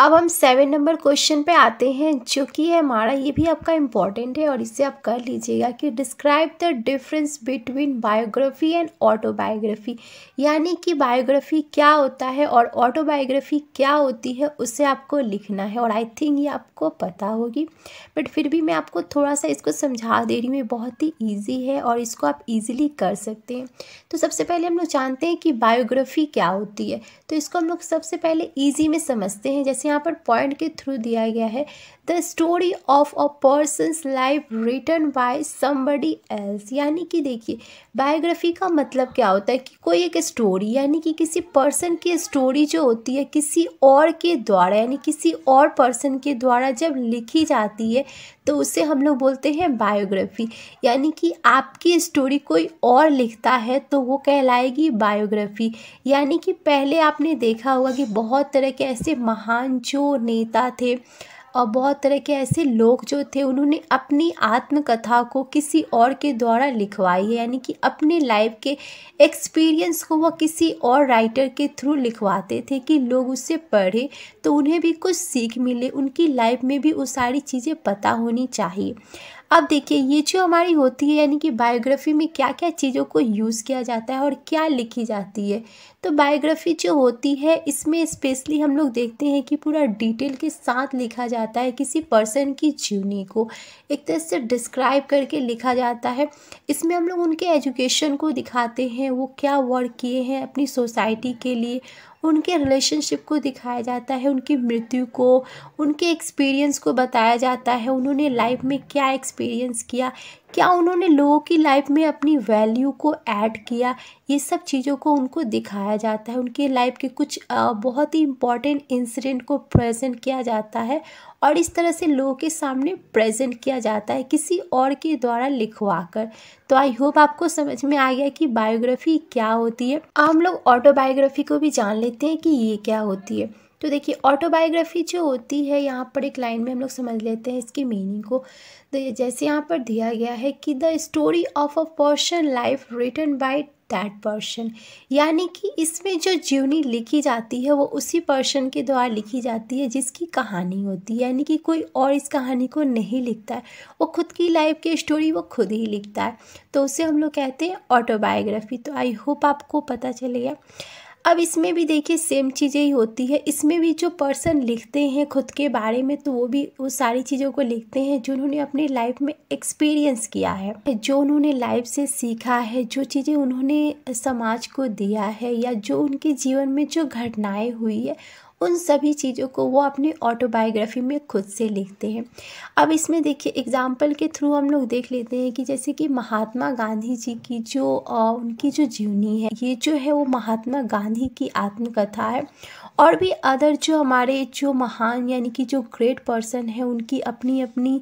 [SPEAKER 1] अब हम सेवन नंबर क्वेश्चन पे आते हैं जो कि है हमारा ये भी आपका इम्पॉर्टेंट है और इसे आप कर लीजिएगा कि describe the difference between biography and autobiography यानी कि बायोग्राफी क्या होता है और ऑटोबायोग्राफी क्या होती है उसे आपको लिखना है और आई थिंक ये आपको पता होगी बट फिर भी मैं आपको थोड़ा सा इसको समझा दे रही हूँ बहुत ही ईजी है और इसको आप ईजिली कर सकते हैं तो सबसे पहले हम लोग जानते हैं कि बायोग्राफी क्या होती है तो इसको हम लोग सबसे पहले ईजी में समझते हैं जैसे यहाँ पर पॉइंट के थ्रू दिया गया है the story of a person's life written by somebody else यानी कि देखिए बायोग्राफी का मतलब क्या होता है कि कोई एक स्टोरी यानी कि किसी पर्सन की स्टोरी जो होती है किसी और के द्वारा यानी किसी और पर्सन के द्वारा जब लिखी जाती है तो उसे हम लोग बोलते हैं बायोग्राफी यानी कि आपकी स्टोरी कोई और लिखता है तो वो कहलाएगी बायोग्राफी यानी कि पहले आपने देखा होगा कि बहुत तरह के ऐसे महान जो नेता थे और बहुत तरह के ऐसे लोग जो थे उन्होंने अपनी आत्मकथा को किसी और के द्वारा लिखवाई है यानी कि अपने लाइफ के एक्सपीरियंस को वह किसी और राइटर के थ्रू लिखवाते थे कि लोग उससे पढ़े तो उन्हें भी कुछ सीख मिले उनकी लाइफ में भी वो सारी चीज़ें पता होनी चाहिए अब देखिए ये जो हमारी होती है यानी कि बायोग्राफी में क्या क्या चीज़ों को यूज़ किया जाता है और क्या लिखी जाती है तो बायोग्राफी जो होती है इसमें स्पेशली हम लोग देखते हैं कि पूरा डिटेल के साथ लिखा जाता है किसी पर्सन की जीवनी को एक तरह से डिस्क्राइब करके लिखा जाता है इसमें हम लोग उनके एजुकेशन को दिखाते हैं वो क्या वर्क किए हैं अपनी सोसाइटी के लिए उनके रिलेशनशिप को दिखाया जाता है उनकी मृत्यु को उनके एक्सपीरियंस को बताया जाता है उन्होंने लाइफ में क्या एक्सपीरियंस किया क्या उन्होंने लोगों की लाइफ में अपनी वैल्यू को ऐड किया ये सब चीज़ों को उनको दिखाया जाता है उनके लाइफ के कुछ बहुत ही इम्पॉर्टेंट इंसिडेंट को प्रेजेंट किया जाता है और इस तरह से लोगों के सामने प्रेजेंट किया जाता है किसी और के द्वारा लिखवा कर तो आई होप आपको समझ में आ गया कि बायोग्राफी क्या होती है हम लोग ऑटोबायोग्राफी को भी जान लेते हैं कि ये क्या होती है तो देखिए ऑटोबायोग्राफी जो होती है यहाँ पर एक लाइन में हम लोग समझ लेते हैं इसकी मीनिंग को तो जैसे यहाँ पर दिया गया है कि the story of a person life written by that person यानी कि इसमें जो जीवनी लिखी जाती है वो उसी पर्सन के द्वारा लिखी जाती है जिसकी कहानी होती है यानी कि कोई और इस कहानी को नहीं लिखता है वो खुद की लाइफ की स्टोरी वो खुद ही लिखता है तो उसे हम लोग कहते हैं ऑटोबायोग्राफी तो आई होप आपको पता चलेगा अब इसमें भी देखिए सेम चीज़ें ही होती है इसमें भी जो पर्सन लिखते हैं खुद के बारे में तो वो भी वो सारी चीज़ों को लिखते हैं जो उन्होंने अपने लाइफ में एक्सपीरियंस किया है जो उन्होंने लाइफ से सीखा है जो चीज़ें उन्होंने समाज को दिया है या जो उनके जीवन में जो घटनाएँ हुई है उन सभी चीज़ों को वो अपने ऑटोबायोग्राफी में खुद से लिखते हैं अब इसमें देखिए एग्जाम्पल के थ्रू हम लोग देख लेते हैं कि जैसे कि महात्मा गांधी जी की जो उनकी जो जीवनी है ये जो है वो महात्मा गांधी की आत्मकथा है और भी अदर जो हमारे जो महान यानी कि जो ग्रेट पर्सन है उनकी अपनी अपनी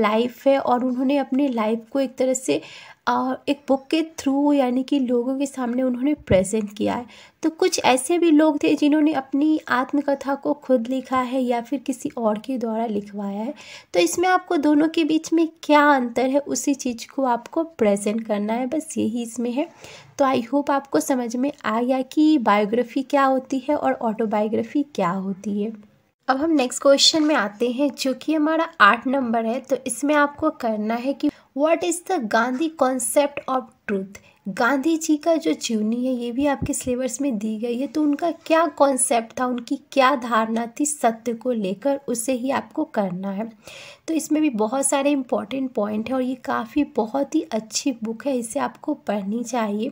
[SPEAKER 1] लाइफ है और उन्होंने अपने लाइफ को एक तरह से एक बुक के थ्रू यानी कि लोगों के सामने उन्होंने प्रेजेंट किया है तो कुछ ऐसे भी लोग थे जिन्होंने अपनी आत्मकथा को खुद लिखा है या फिर किसी और के द्वारा लिखवाया है तो इसमें आपको दोनों के बीच में क्या अंतर है उसी चीज़ को आपको प्रेजेंट करना है बस यही इसमें है तो आई होप आपको समझ में आ गया कि बायोग्राफी क्या होती है और ऑटोबायोग्राफी क्या होती है अब हम नेक्स्ट क्वेश्चन में आते हैं जो कि हमारा आठ नंबर है तो इसमें आपको करना है कि What is the Gandhi concept of truth? Gandhi जी का जो जीवनी है ये भी आपके सिलेबस में दी गई है तो उनका क्या कॉन्सेप्ट था उनकी क्या धारणा थी सत्य को लेकर उसे ही आपको करना है तो इसमें भी बहुत सारे इंपॉर्टेंट पॉइंट हैं और ये काफ़ी बहुत ही अच्छी बुक है इसे आपको पढ़नी चाहिए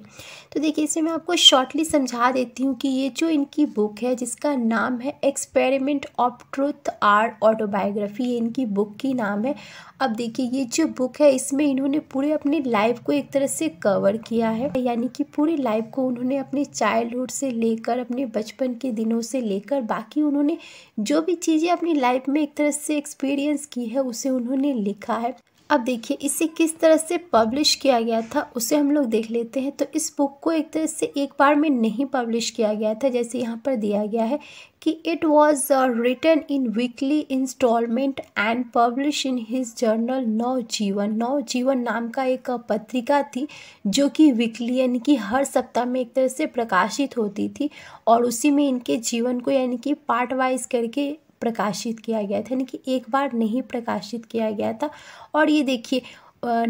[SPEAKER 1] तो देखिए इसे मैं आपको शॉर्टली समझा देती हूँ कि ये जो इनकी बुक है जिसका नाम है experiment of truth or autobiography ये इनकी बुक की नाम है अब देखिए ये जो बुक है इसमें इन्होंने पूरे अपने लाइफ को एक तरह से कवर किया किया है यानी कि पूरी लाइफ को उन्होंने अपने चाइल्डहुड से लेकर अपने बचपन के दिनों से लेकर बाकी उन्होंने जो भी चीज़ें अपनी लाइफ में एक तरह से एक्सपीरियंस की है उसे उन्होंने लिखा है अब देखिए इसे किस तरह से पब्लिश किया गया था उसे हम लोग देख लेते हैं तो इस बुक को एक तरह से एक बार में नहीं पब्लिश किया गया था जैसे यहाँ पर दिया गया है कि it was written in weekly instalment and publish in his journal Nav Jivan नव जीवन नाम का एक पत्रिका थी जो कि वीकली यानी कि हर सप्ताह में एक तरह से प्रकाशित होती थी और उसी में इनके जीवन को यानी कि पार्ट वाइज करके प्रकाशित किया गया था यानी कि एक बार नहीं प्रकाशित किया गया था और ये देखिए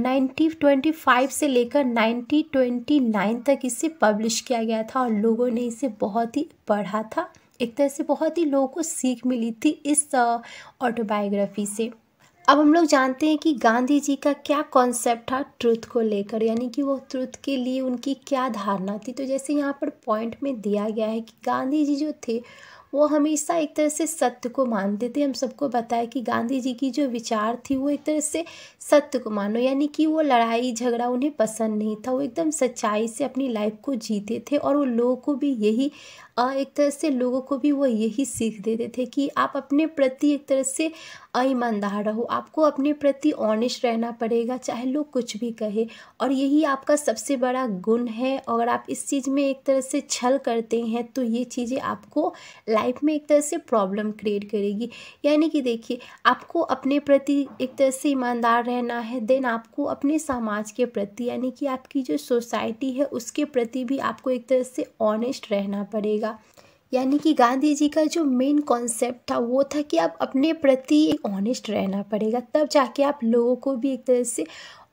[SPEAKER 1] नाइन्टी ट्वेंटी फाइव से लेकर नाइन्टी ट्वेंटी नाइन तक इसे पब्लिश किया गया था और लोगों ने इसे बहुत ही पढ़ा था एक तरह से बहुत ही लोगों को सीख मिली थी इस ऑटोबायोग्राफी से अब हम लोग जानते हैं कि गांधी जी का क्या कॉन्सेप्ट था ट्रुथ को लेकर यानी कि वो ट्रुथ के लिए उनकी क्या धारणा थी तो जैसे यहाँ पर पॉइंट में दिया गया है कि गांधी जी जो थे वो हमेशा एक तरह से सत्य को मानते थे हम सबको बताया कि गांधी जी की जो विचार थी वो एक तरह से सत्य को मानो यानी कि वो लड़ाई झगड़ा उन्हें पसंद नहीं था वो एकदम सच्चाई से अपनी लाइफ को जीते थे और वो लोगों को भी यही एक तरह से लोगों को भी वो यही सीख देते थे कि आप अपने प्रति एक तरह से ईमानदार रहो आपको अपने प्रति ऑनेस्ट रहना पड़ेगा चाहे लोग कुछ भी कहे और यही आपका सबसे बड़ा गुण है अगर आप इस चीज़ में एक तरह से छल करते हैं तो ये चीज़ें आपको लाइफ में एक तरह से प्रॉब्लम क्रिएट करेगी यानी कि देखिए आपको अपने प्रति एक तरह से ईमानदार रहना है देन आपको अपने समाज के प्रति यानी कि आपकी जो सोसाइटी है उसके प्रति भी आपको एक तरह से ऑनेस्ट रहना पड़ेगा यानी कि गांधी जी का जो मेन कॉन्सेप्ट था वो था कि आप अपने प्रति ऑनेस्ट रहना पड़ेगा तब जाके आप लोगों को भी एक तरह से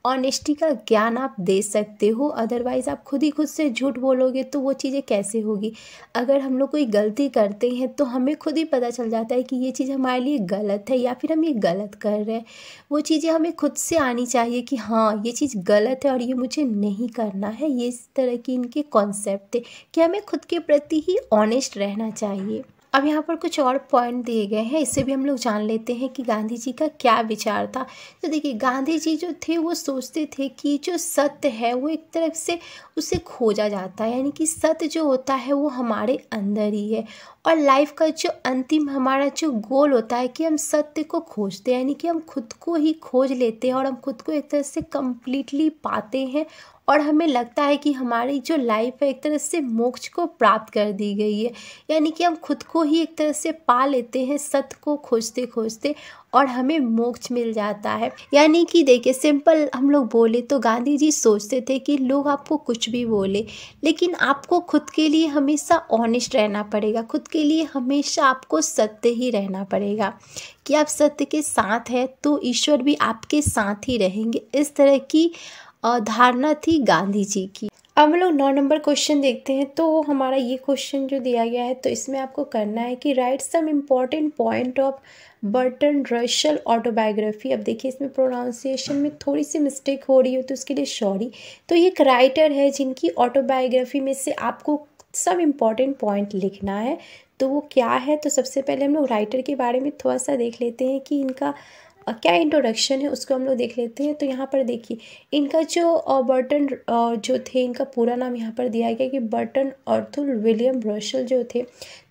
[SPEAKER 1] ऑनेस्टी का ज्ञान आप दे सकते हो अदरवाइज़ आप खुद ही खुद से झूठ बोलोगे तो वो चीज़ें कैसे होगी अगर हम लोग कोई गलती करते हैं तो हमें खुद ही पता चल जाता है कि ये चीज़ हमारे लिए गलत है या फिर हम ये गलत कर रहे हैं वो चीज़ें हमें खुद से आनी चाहिए कि हाँ ये चीज़ गलत है और ये मुझे नहीं करना है ये इस तरह की इनके कॉन्सेप्ट थे कि हमें खुद के प्रति ही ऑनेस्ट रहना चाहिए अब यहाँ पर कुछ और पॉइंट दिए गए हैं इससे भी हम लोग जान लेते हैं कि गांधी जी का क्या विचार था तो देखिए गांधी जी जो थे वो सोचते थे कि जो सत्य है वो एक तरफ से उसे खोजा जाता है यानी कि सत्य जो होता है वो हमारे अंदर ही है और लाइफ का जो अंतिम हमारा जो गोल होता है कि हम सत्य को खोजते हैं यानी कि हम खुद को ही खोज लेते हैं और हम खुद को एक तरह से कम्प्लीटली पाते हैं और हमें लगता है कि हमारी जो लाइफ है एक तरह से मोक्ष को प्राप्त कर दी गई है यानी कि हम खुद को ही एक तरह से पा लेते हैं सत्य को खोजते खोजते और हमें मोक्ष मिल जाता है यानी कि देखिए सिंपल हम लोग बोले तो गांधी जी सोचते थे कि लोग आपको कुछ भी बोले लेकिन आपको खुद के लिए हमेशा ऑनेस्ट रहना पड़ेगा खुद के लिए हमेशा आपको सत्य ही रहना पड़ेगा कि आप सत्य के साथ हैं तो ईश्वर भी आपके साथ ही रहेंगे इस तरह की धारणा थी गांधी जी की अब हम लोग नौ नंबर क्वेश्चन देखते हैं तो हमारा ये क्वेश्चन जो दिया गया है तो इसमें आपको करना है कि write some important point of Bertrand Russell autobiography अब देखिए इसमें प्रोनाउंसिएशन में थोड़ी सी मिस्टेक हो रही हो तो उसके लिए सॉरी तो ये एक राइटर है जिनकी ऑटोबायोग्राफी में से आपको सब इम्पॉर्टेंट पॉइंट लिखना है तो वो क्या है तो सबसे पहले हम लोग राइटर के बारे में थोड़ा सा देख लेते हैं कि इनका क्या इंट्रोडक्शन है उसको हम लोग देख लेते हैं तो यहाँ पर देखिए इनका जो बर्टन जो थे इनका पूरा नाम यहाँ पर दिया गया कि बर्टन अर्थुल विलियम ब्रशल जो थे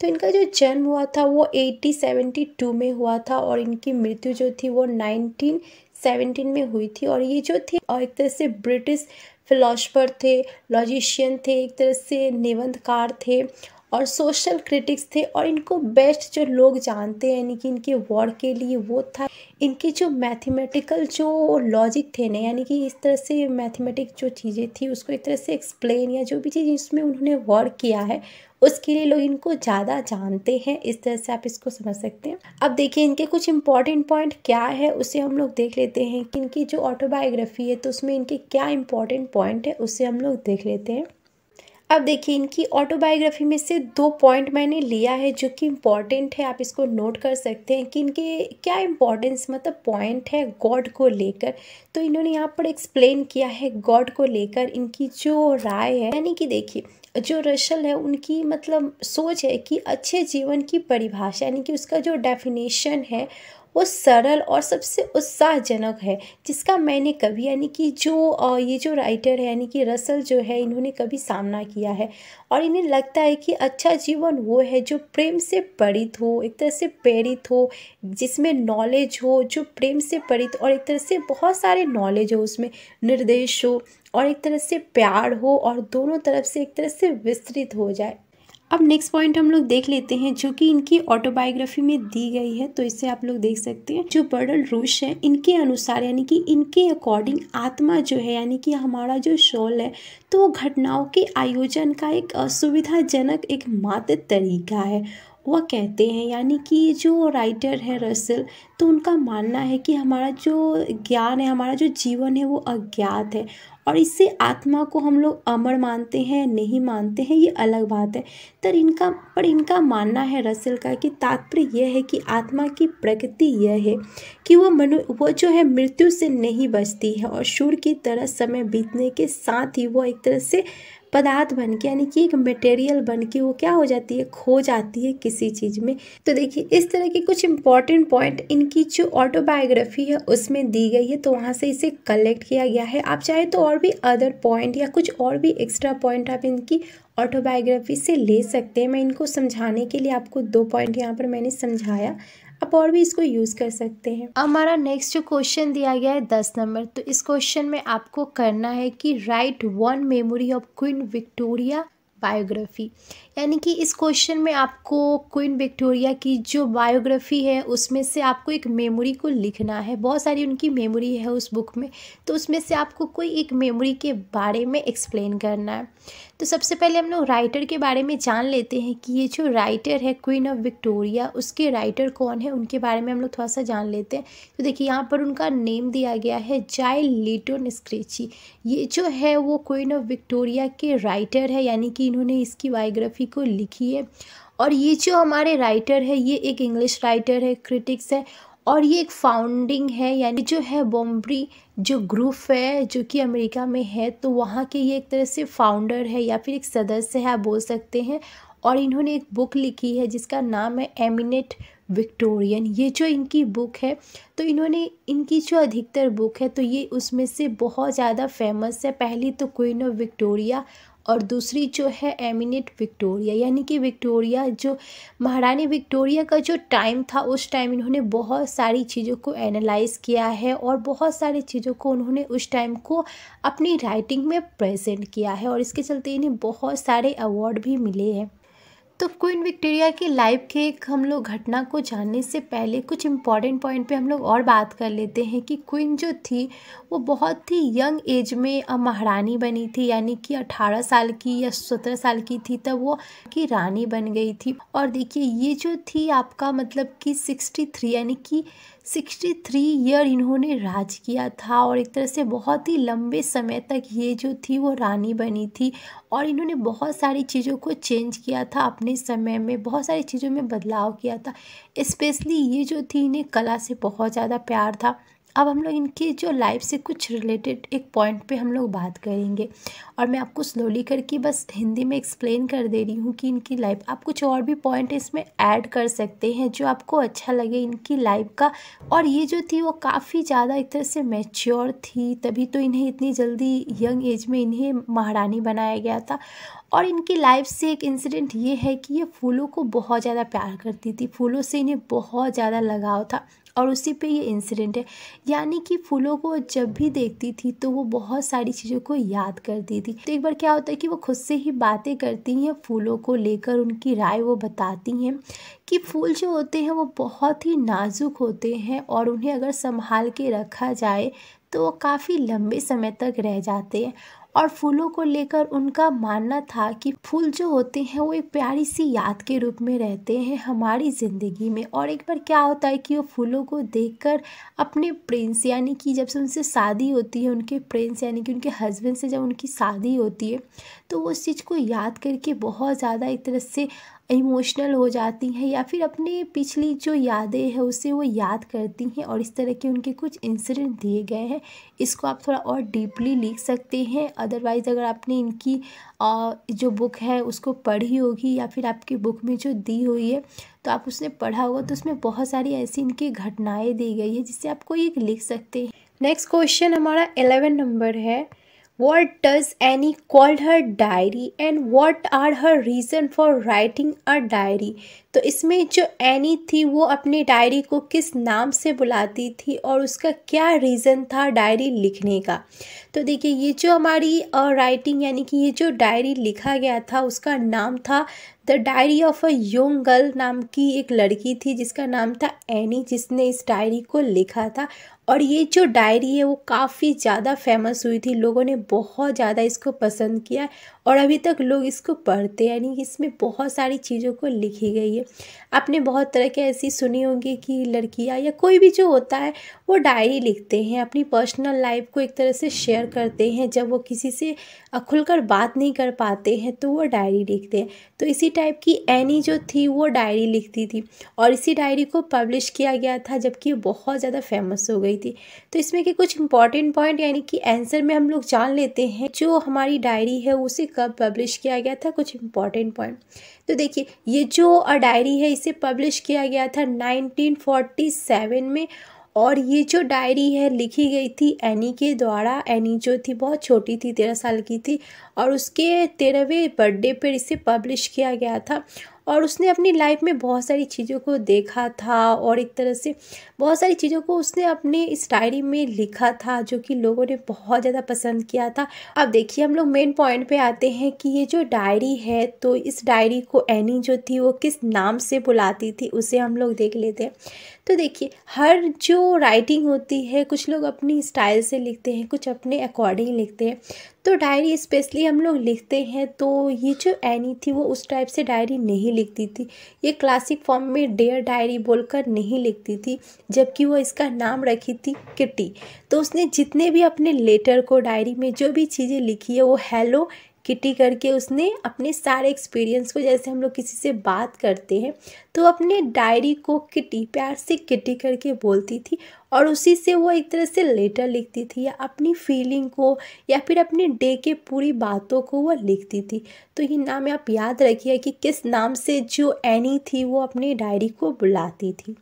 [SPEAKER 1] तो इनका जो जन्म हुआ था वो एटी सेवेंटी टू में हुआ था और इनकी मृत्यु जो थी वो नाइनटीन सेवेंटीन में हुई थी और ये जो थे और एक तरह से ब्रिटिश फिलोसफर थे लॉजिशियन थे एक तरह से निबंधकार थे और सोशल क्रिटिक्स थे और इनको बेस्ट जो लोग जानते हैं यानी कि इनके वर्ड के लिए वो था इनके जो मैथमेटिकल जो लॉजिक थे ना यानी कि इस तरह से मैथमेटिक जो चीज़ें थी उसको एक तरह से एक्सप्लेन या जो भी चीज़ इसमें उन्होंने वर्ड किया है उसके लिए लोग इनको ज़्यादा जानते हैं इस तरह से आप इसको समझ सकते हैं अब देखिए इनके कुछ इंपॉर्टेंट पॉइंट क्या है उसे हम लोग देख लेते हैं कि इनकी जो ऑटोबायोग्राफी है तो उसमें इनके क्या इंपॉर्टेंट पॉइंट है उसे हम लोग देख लेते हैं अब देखिए इनकी ऑटोबायोग्राफी में से दो पॉइंट मैंने लिया है जो कि इम्पॉर्टेंट है आप इसको नोट कर सकते हैं कि इनके क्या इम्पॉर्टेंस मतलब पॉइंट है गॉड को लेकर तो इन्होंने यहाँ पर एक्सप्लेन किया है गॉड को लेकर इनकी जो राय है यानी कि देखिए जो रशल है उनकी मतलब सोच है कि अच्छे जीवन की परिभाषा यानी कि उसका जो डेफिनेशन है वो सरल और सबसे उत्साहजनक है जिसका मैंने कभी यानी कि जो ये जो राइटर है यानी कि रसल जो है इन्होंने कभी सामना किया है और इन्हें लगता है कि अच्छा जीवन वो है जो प्रेम से पड़ित हो एक तरह से प्रेरित हो जिसमें नॉलेज हो जो प्रेम से पड़ित और एक तरह से बहुत सारे नॉलेज हो उसमें निर्देश हो और एक तरह से प्यार हो और दोनों तरफ से एक तरह से विस्तृत हो जाए अब नेक्स्ट पॉइंट हम लोग देख लेते हैं जो कि इनकी ऑटोबायोग्राफी में दी गई है तो इसे आप लोग देख सकते हैं जो बर्डल रूश है इनके अनुसार यानी कि इनके अकॉर्डिंग आत्मा जो है यानी कि हमारा जो शॉल है तो घटनाओं के आयोजन का एक असुविधाजनक एक मात्र तरीका है वह कहते हैं यानी कि जो राइटर है रसल तो उनका मानना है कि हमारा जो ज्ञान है हमारा जो जीवन है वो अज्ञात है और इससे आत्मा को हम लोग अमर मानते हैं नहीं मानते हैं ये अलग बात है तर इनका पर इनका मानना है रसल का कि तात्पर्य यह है कि आत्मा की प्रकृति यह है कि वह मनु वो जो है मृत्यु से नहीं बचती है और सूर्य की तरह समय बीतने के साथ ही वो एक तरह से पदार्थ बन के यानी कि एक मटेरियल बन के वो क्या हो जाती है खो जाती है किसी चीज़ में तो देखिए इस तरह के कुछ इंपॉर्टेंट पॉइंट इनकी जो ऑटोबायोग्राफी है उसमें दी गई है तो वहाँ से इसे कलेक्ट किया गया है आप चाहे तो और भी अदर पॉइंट या कुछ और भी एक्स्ट्रा पॉइंट आप इनकी ऑटोबायोग्राफी से ले सकते हैं मैं इनको समझाने के लिए आपको दो पॉइंट यहाँ पर मैंने समझाया आप और भी इसको यूज़ कर सकते हैं हमारा नेक्स्ट जो क्वेश्चन दिया गया है दस नंबर तो इस क्वेश्चन में आपको करना है कि write one memory of Queen Victoria biography यानी कि इस क्वेश्चन में आपको क्वीन विक्टोरिया की जो बायोग्राफी है उसमें से आपको एक मेमोरी को लिखना है बहुत सारी उनकी मेमोरी है उस बुक में तो उसमें से आपको कोई एक मेमोरी के बारे में एक्सप्लेन करना है तो सबसे पहले हम लोग राइटर के बारे में जान लेते हैं कि ये जो राइटर है क्वीन ऑफ विक्टोरिया उसके राइटर कौन है उनके बारे में हम लोग थोड़ा सा जान लेते हैं तो देखिए यहाँ पर उनका नेम दिया गया है जाय लिटोन स्क्रेची ये जो है वो क्वीन ऑफ विक्टोरिया के राइटर है यानी कि इन्होंने इसकी बायोग्राफी को लिखी है और ये जो हमारे राइटर है ये एक इंग्लिश राइटर है क्रिटिक्स है और ये एक फाउंडिंग है यानी जो है बॉम्बरी जो ग्रुप है जो कि अमेरिका में है तो वहाँ के ये एक तरह से फाउंडर है या फिर एक सदस्य है आप बोल सकते हैं और इन्होंने एक बुक लिखी है जिसका नाम है एमिनेट विक्टोरियन ये जो इनकी बुक है तो इन्होंने इनकी जो अधिकतर बुक है तो ये उसमें से बहुत ज़्यादा फेमस है पहली तो क्वीन ऑफ विक्टोरिया और दूसरी जो है एमिनेट विक्टोरिया यानी कि विक्टोरिया जो महारानी विक्टोरिया का जो टाइम था उस टाइम इन्होंने बहुत सारी चीज़ों को एनालाइज किया है और बहुत सारी चीज़ों को उन्होंने उस टाइम को अपनी राइटिंग में प्रेजेंट किया है और इसके चलते इन्हें बहुत सारे अवार्ड भी मिले हैं तो क्वीन विक्टोरिया की लाइफ के एक हम लोग घटना को जानने से पहले कुछ इम्पॉर्टेंट पॉइंट पे हम लोग और बात कर लेते हैं कि क्वीन जो थी वो बहुत ही यंग एज में महारानी बनी थी यानी कि 18 साल की या सत्रह साल की थी तब वो की रानी बन गई थी और देखिए ये जो थी आपका मतलब कि 63 यानी कि सिक्सटी थ्री ईयर इन्होंने राज किया था और एक तरह से बहुत ही लंबे समय तक ये जो थी वो रानी बनी थी और इन्होंने बहुत सारी चीज़ों को चेंज किया था अपने समय में बहुत सारी चीज़ों में बदलाव किया था इस्पेशली ये जो थी इन्हें कला से बहुत ज़्यादा प्यार था अब हम लोग इनकी जो लाइफ से कुछ रिलेटेड एक पॉइंट पे हम लोग बात करेंगे और मैं आपको स्लोली करके बस हिंदी में एक्सप्लेन कर दे रही हूँ कि इनकी लाइफ आप कुछ और भी पॉइंट इसमें ऐड कर सकते हैं जो आपको अच्छा लगे इनकी लाइफ का और ये जो थी वो काफ़ी ज़्यादा एक तरह से मैच्योर थी तभी तो इन्हें इतनी जल्दी यंग एज में इन्हें महारानी बनाया गया था और इनकी लाइफ से एक इंसिडेंट ये है कि ये फूलों को बहुत ज़्यादा प्यार करती थी फूलों से इन्हें बहुत ज़्यादा लगाव था और उसी पे ये इंसिडेंट है यानी कि फूलों को जब भी देखती थी तो वो बहुत सारी चीज़ों को याद करती थी तो एक बार क्या होता है कि वो खुद से ही बातें करती हैं फूलों को लेकर उनकी राय वो बताती हैं कि फूल जो होते हैं वो बहुत ही नाजुक होते हैं और उन्हें अगर संभाल के रखा जाए तो वो काफ़ी लंबे समय तक रह जाते हैं और फूलों को लेकर उनका मानना था कि फूल जो होते हैं वो एक प्यारी सी याद के रूप में रहते हैं हमारी ज़िंदगी में और एक बार क्या होता है कि वो फूलों को देखकर अपने प्रिंस यानी कि जब से उनसे शादी होती है उनके प्रिंस यानी कि उनके हस्बैंड से जब उनकी शादी होती है तो वो उस चीज़ को याद करके बहुत ज़्यादा एक तरह से इमोशनल हो जाती हैं या फिर अपने पिछली जो यादें हैं उसे वो याद करती हैं और इस तरह के उनके कुछ इंसिडेंट दिए गए हैं इसको आप थोड़ा और डीपली लिख सकते हैं अदरवाइज़ अगर आपने इनकी जो बुक है उसको पढ़ी होगी या फिर आपकी बुक में जो दी हुई है तो आप उसने पढ़ा होगा तो उसमें बहुत सारी ऐसी इनकी घटनाएँ दी गई है जिससे आप कोई एक लिख सकते हैं नेक्स्ट क्वेश्चन हमारा एलेवन नंबर है What does Annie call her diary and what are her reason for writing a diary? तो इसमें जो एनी थी वो अपनी डायरी को किस नाम से बुलाती थी और उसका क्या रीज़न था डायरी लिखने का तो देखिए ये जो हमारी राइटिंग यानी कि ये जो डायरी लिखा गया था उसका नाम था the diary of a young girl नाम की एक लड़की थी जिसका नाम था एनी जिसने इस डायरी को लिखा था और ये जो डायरी है वो काफ़ी ज़्यादा फेमस हुई थी लोगों ने बहुत ज़्यादा इसको पसंद किया और अभी तक लोग इसको पढ़ते हैं यानी इसमें बहुत सारी चीज़ों को लिखी गई है आपने बहुत तरह के ऐसी सुनी होंगी कि लड़कियाँ या कोई भी जो होता है वो डायरी लिखते हैं अपनी पर्सनल लाइफ को एक तरह से शेयर करते हैं जब वो किसी से खुलकर बात नहीं कर पाते हैं तो वो डायरी लिखते हैं तो इसी टाइप की एनी जो थी वो डायरी लिखती थी और इसी डायरी को पब्लिश किया गया था जबकि बहुत ज़्यादा फेमस हो गई थी तो इसमें के कुछ इंपॉर्टेंट पॉइंट यानी कि आंसर में हम लोग जान लेते हैं जो हमारी डायरी है उसे कब पब्लिश किया गया था कुछ इंपॉर्टेंट पॉइंट तो देखिए ये जो डायरी है इसे पब्लिश किया गया था 1947 में और ये जो डायरी है लिखी गई थी एनी के द्वारा एनी जो थी बहुत छोटी थी तेरह साल की थी और उसके तेरहवें बर्थडे पर इसे पब्लिश किया गया था और उसने अपनी लाइफ में बहुत सारी चीज़ों को देखा था और एक तरह से बहुत सारी चीज़ों को उसने अपने इस डायरी में लिखा था जो कि लोगों ने बहुत ज़्यादा पसंद किया था अब देखिए हम लोग मेन पॉइंट पे आते हैं कि ये जो डायरी है तो इस डायरी को एनी जो थी वो किस नाम से बुलाती थी उसे हम लोग देख लेते हैं तो देखिए हर जो राइटिंग होती है कुछ लोग अपनी स्टाइल से लिखते हैं कुछ अपने अकॉर्डिंग लिखते हैं तो डायरी स्पेशली हम लोग लिखते हैं तो ये जो एनी थी वो उस टाइप से डायरी नहीं लिखती थी ये क्लासिक फॉर्म में डेयर डायरी बोलकर नहीं लिखती थी जबकि वो इसका नाम रखी थी किटी तो उसने जितने भी अपने लेटर को डायरी में जो भी चीज़ें लिखी है वो हेलो किटी करके उसने अपने सारे एक्सपीरियंस को जैसे हम लोग किसी से बात करते हैं तो अपने डायरी को किटी प्यार से किटी करके बोलती थी और उसी से वो एक तरह से लेटर लिखती थी या अपनी फीलिंग को या फिर अपने डे के पूरी बातों को वो लिखती थी तो ये नाम आप याद रखिए कि किस नाम से जो एनी थी वो अपनी डायरी को बुलाती थी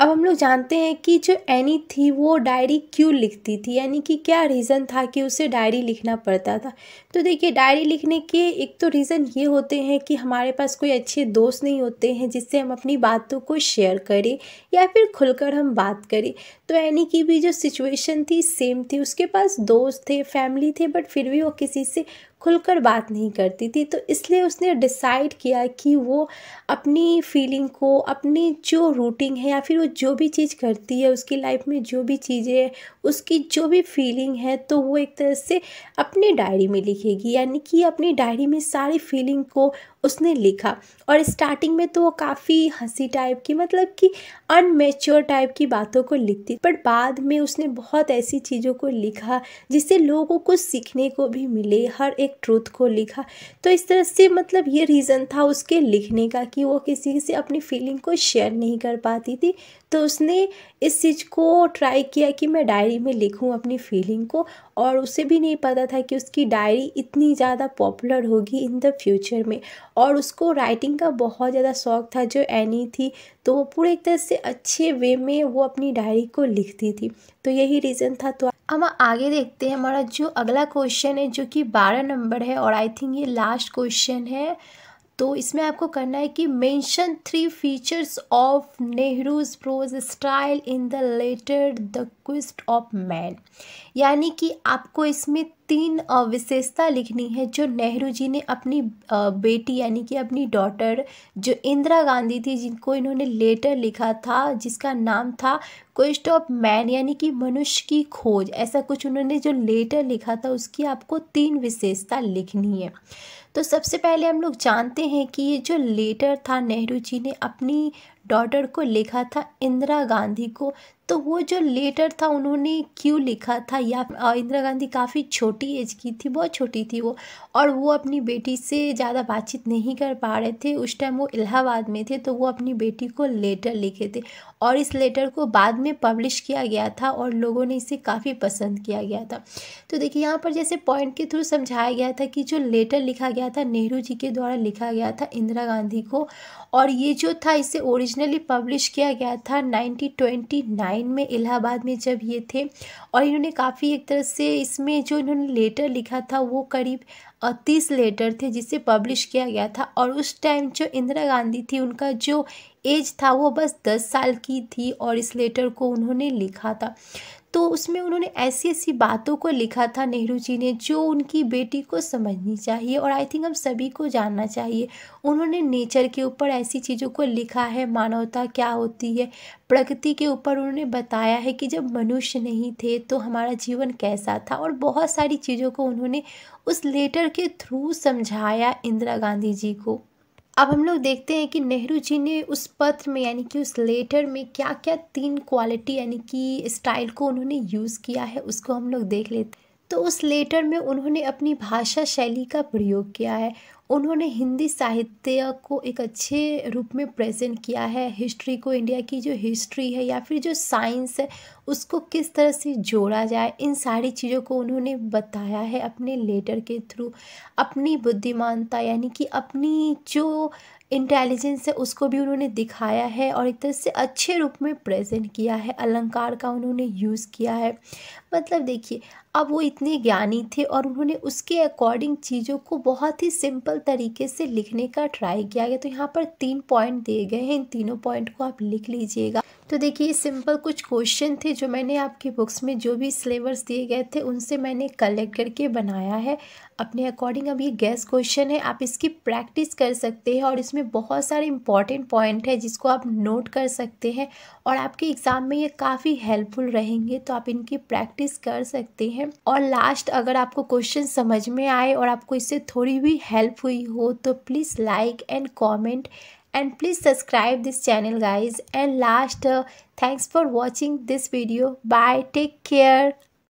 [SPEAKER 1] अब हम लोग जानते हैं कि जो एनी थी वो डायरी क्यों लिखती थी यानी कि क्या रीज़न था कि उसे डायरी लिखना पड़ता था तो देखिए डायरी लिखने के एक तो रीज़न ये होते हैं कि हमारे पास कोई अच्छे दोस्त नहीं होते हैं जिससे हम अपनी बातों को शेयर करें या फिर खुलकर हम बात करें तो एनी की भी जो सिचुएशन थी सेम थी उसके पास दोस्त थे फैमिली थे बट फिर भी वो किसी से खुलकर बात नहीं करती थी तो इसलिए उसने डिसाइड किया कि वो अपनी फीलिंग को अपनी जो रूटीन है या फिर वो जो भी चीज़ करती है उसकी लाइफ में जो भी चीज़ें उसकी जो भी फीलिंग है तो वो एक तरह से अपनी डायरी में लिखेगी यानी कि अपनी डायरी में सारी फीलिंग को उसने लिखा और स्टार्टिंग में तो वो काफ़ी हंसी टाइप की मतलब कि अनमेच्योर टाइप की बातों को लिखती पर बाद में उसने बहुत ऐसी चीज़ों को लिखा जिससे लोगों को सीखने को भी मिले हर एक ट्रूथ को लिखा तो इस तरह से मतलब ये रीज़न था उसके लिखने का कि वो किसी से अपनी फीलिंग को शेयर नहीं कर पाती थी तो उसने इस चीज़ को ट्राई किया कि मैं डायरी में लिखूं अपनी फीलिंग को और उसे भी नहीं पता था कि उसकी डायरी इतनी ज़्यादा पॉपुलर होगी इन द फ्यूचर में और उसको राइटिंग का बहुत ज़्यादा शौक़ था जो एनी थी तो वो पूरे एक तरह से अच्छे वे में वो अपनी डायरी को लिखती थी तो यही रीज़न था तो हम आगे देखते हैं हमारा जो अगला क्वेश्चन है जो कि बारह नंबर है और आई थिंक ये लास्ट क्वेश्चन है तो इसमें आपको करना है कि mention three features of Nehru's prose style in the letter the quest of man यानी कि आपको इसमें तीन विशेषता लिखनी है जो नेहरू जी ने अपनी बेटी यानी कि अपनी डॉटर जो इंदिरा गांधी थी जिनको इन्होंने लेटर लिखा था जिसका नाम था क्वेस्ट ऑफ मैन यानी कि मनुष्य की खोज ऐसा कुछ उन्होंने जो लेटर लिखा था उसकी आपको तीन विशेषता लिखनी है तो सबसे पहले हम लोग जानते हैं कि ये जो लेटर था नेहरू जी ने अपनी डॉटर को लिखा था इंदिरा गांधी को तो वो जो लेटर था उन्होंने क्यों लिखा था या इंदिरा गांधी काफ़ी छोटी एज की थी बहुत छोटी थी वो और वो अपनी बेटी से ज़्यादा बातचीत नहीं कर पा रहे थे उस टाइम वो इलाहाबाद में थे तो वो अपनी बेटी को लेटर लिखे थे और इस लेटर को बाद में पब्लिश किया गया था और लोगों ने इसे काफ़ी पसंद किया गया था तो देखिए यहाँ पर जैसे पॉइंट के थ्रू समझाया गया था कि जो लेटर लिखा गया था नेहरू जी के द्वारा लिखा गया था इंदिरा गांधी को और ये जो था इसे ओरिजिनली पब्लिश किया गया था 1929 में इलाहाबाद में जब ये थे और इन्होंने काफ़ी एक तरह से इसमें जो इन्होंने लेटर लिखा था वो करीब तीस लेटर थे जिसे पब्लिश किया गया था और उस टाइम जो इंदिरा गांधी थी उनका जो एज था वो बस दस साल की थी और इस लेटर को उन्होंने लिखा था तो उसमें उन्होंने ऐसी ऐसी बातों को लिखा था नेहरू जी ने जो उनकी बेटी को समझनी चाहिए और आई थिंक हम सभी को जानना चाहिए उन्होंने नेचर के ऊपर ऐसी चीज़ों को लिखा है मानवता क्या होती है प्रकृति के ऊपर उन्होंने बताया है कि जब मनुष्य नहीं थे तो हमारा जीवन कैसा था और बहुत सारी चीज़ों को उन्होंने उस लेटर के थ्रू समझाया इंदिरा गांधी जी को अब हम लोग देखते हैं कि नेहरू जी ने उस पत्र में यानी कि उस लेटर में क्या क्या तीन क्वालिटी यानी कि स्टाइल को उन्होंने यूज़ किया है उसको हम लोग देख लेते हैं तो उस लेटर में उन्होंने अपनी भाषा शैली का प्रयोग किया है उन्होंने हिंदी साहित्य को एक अच्छे रूप में प्रेजेंट किया है हिस्ट्री को इंडिया की जो हिस्ट्री है या फिर जो साइंस है उसको किस तरह से जोड़ा जाए इन सारी चीज़ों को उन्होंने बताया है अपने लेटर के थ्रू अपनी बुद्धिमानता यानी कि अपनी जो इंटेलिजेंस है उसको भी उन्होंने दिखाया है और एक तरह से अच्छे रूप में प्रेजेंट किया है अलंकार का उन्होंने यूज़ किया है मतलब देखिए अब वो इतने ज्ञानी थे और उन्होंने उसके अकॉर्डिंग चीज़ों को बहुत ही सिंपल तरीके से लिखने का ट्राई किया गया तो यहाँ पर तीन पॉइंट दिए गए हैं इन तीनों पॉइंट को आप लिख लीजिएगा तो देखिए सिंपल कुछ क्वेश्चन थे जो मैंने आपकी बुक्स में जो भी सिलेबस दिए गए थे उनसे मैंने कलेक्ट करके बनाया है अपने अकॉर्डिंग अब ये गैस क्वेश्चन है आप इसकी प्रैक्टिस कर सकते हैं और इसमें बहुत सारे इंपॉर्टेंट पॉइंट है जिसको आप नोट कर सकते हैं और आपके एग्ज़ाम में ये काफ़ी हेल्पफुल रहेंगे तो आप इनकी प्रैक्टिस प्रैक्टिस कर सकते हैं और लास्ट अगर आपको क्वेश्चन समझ में आए और आपको इससे थोड़ी भी हेल्प हुई हो तो please like and comment and please subscribe this channel guys and last thanks for watching this video bye take care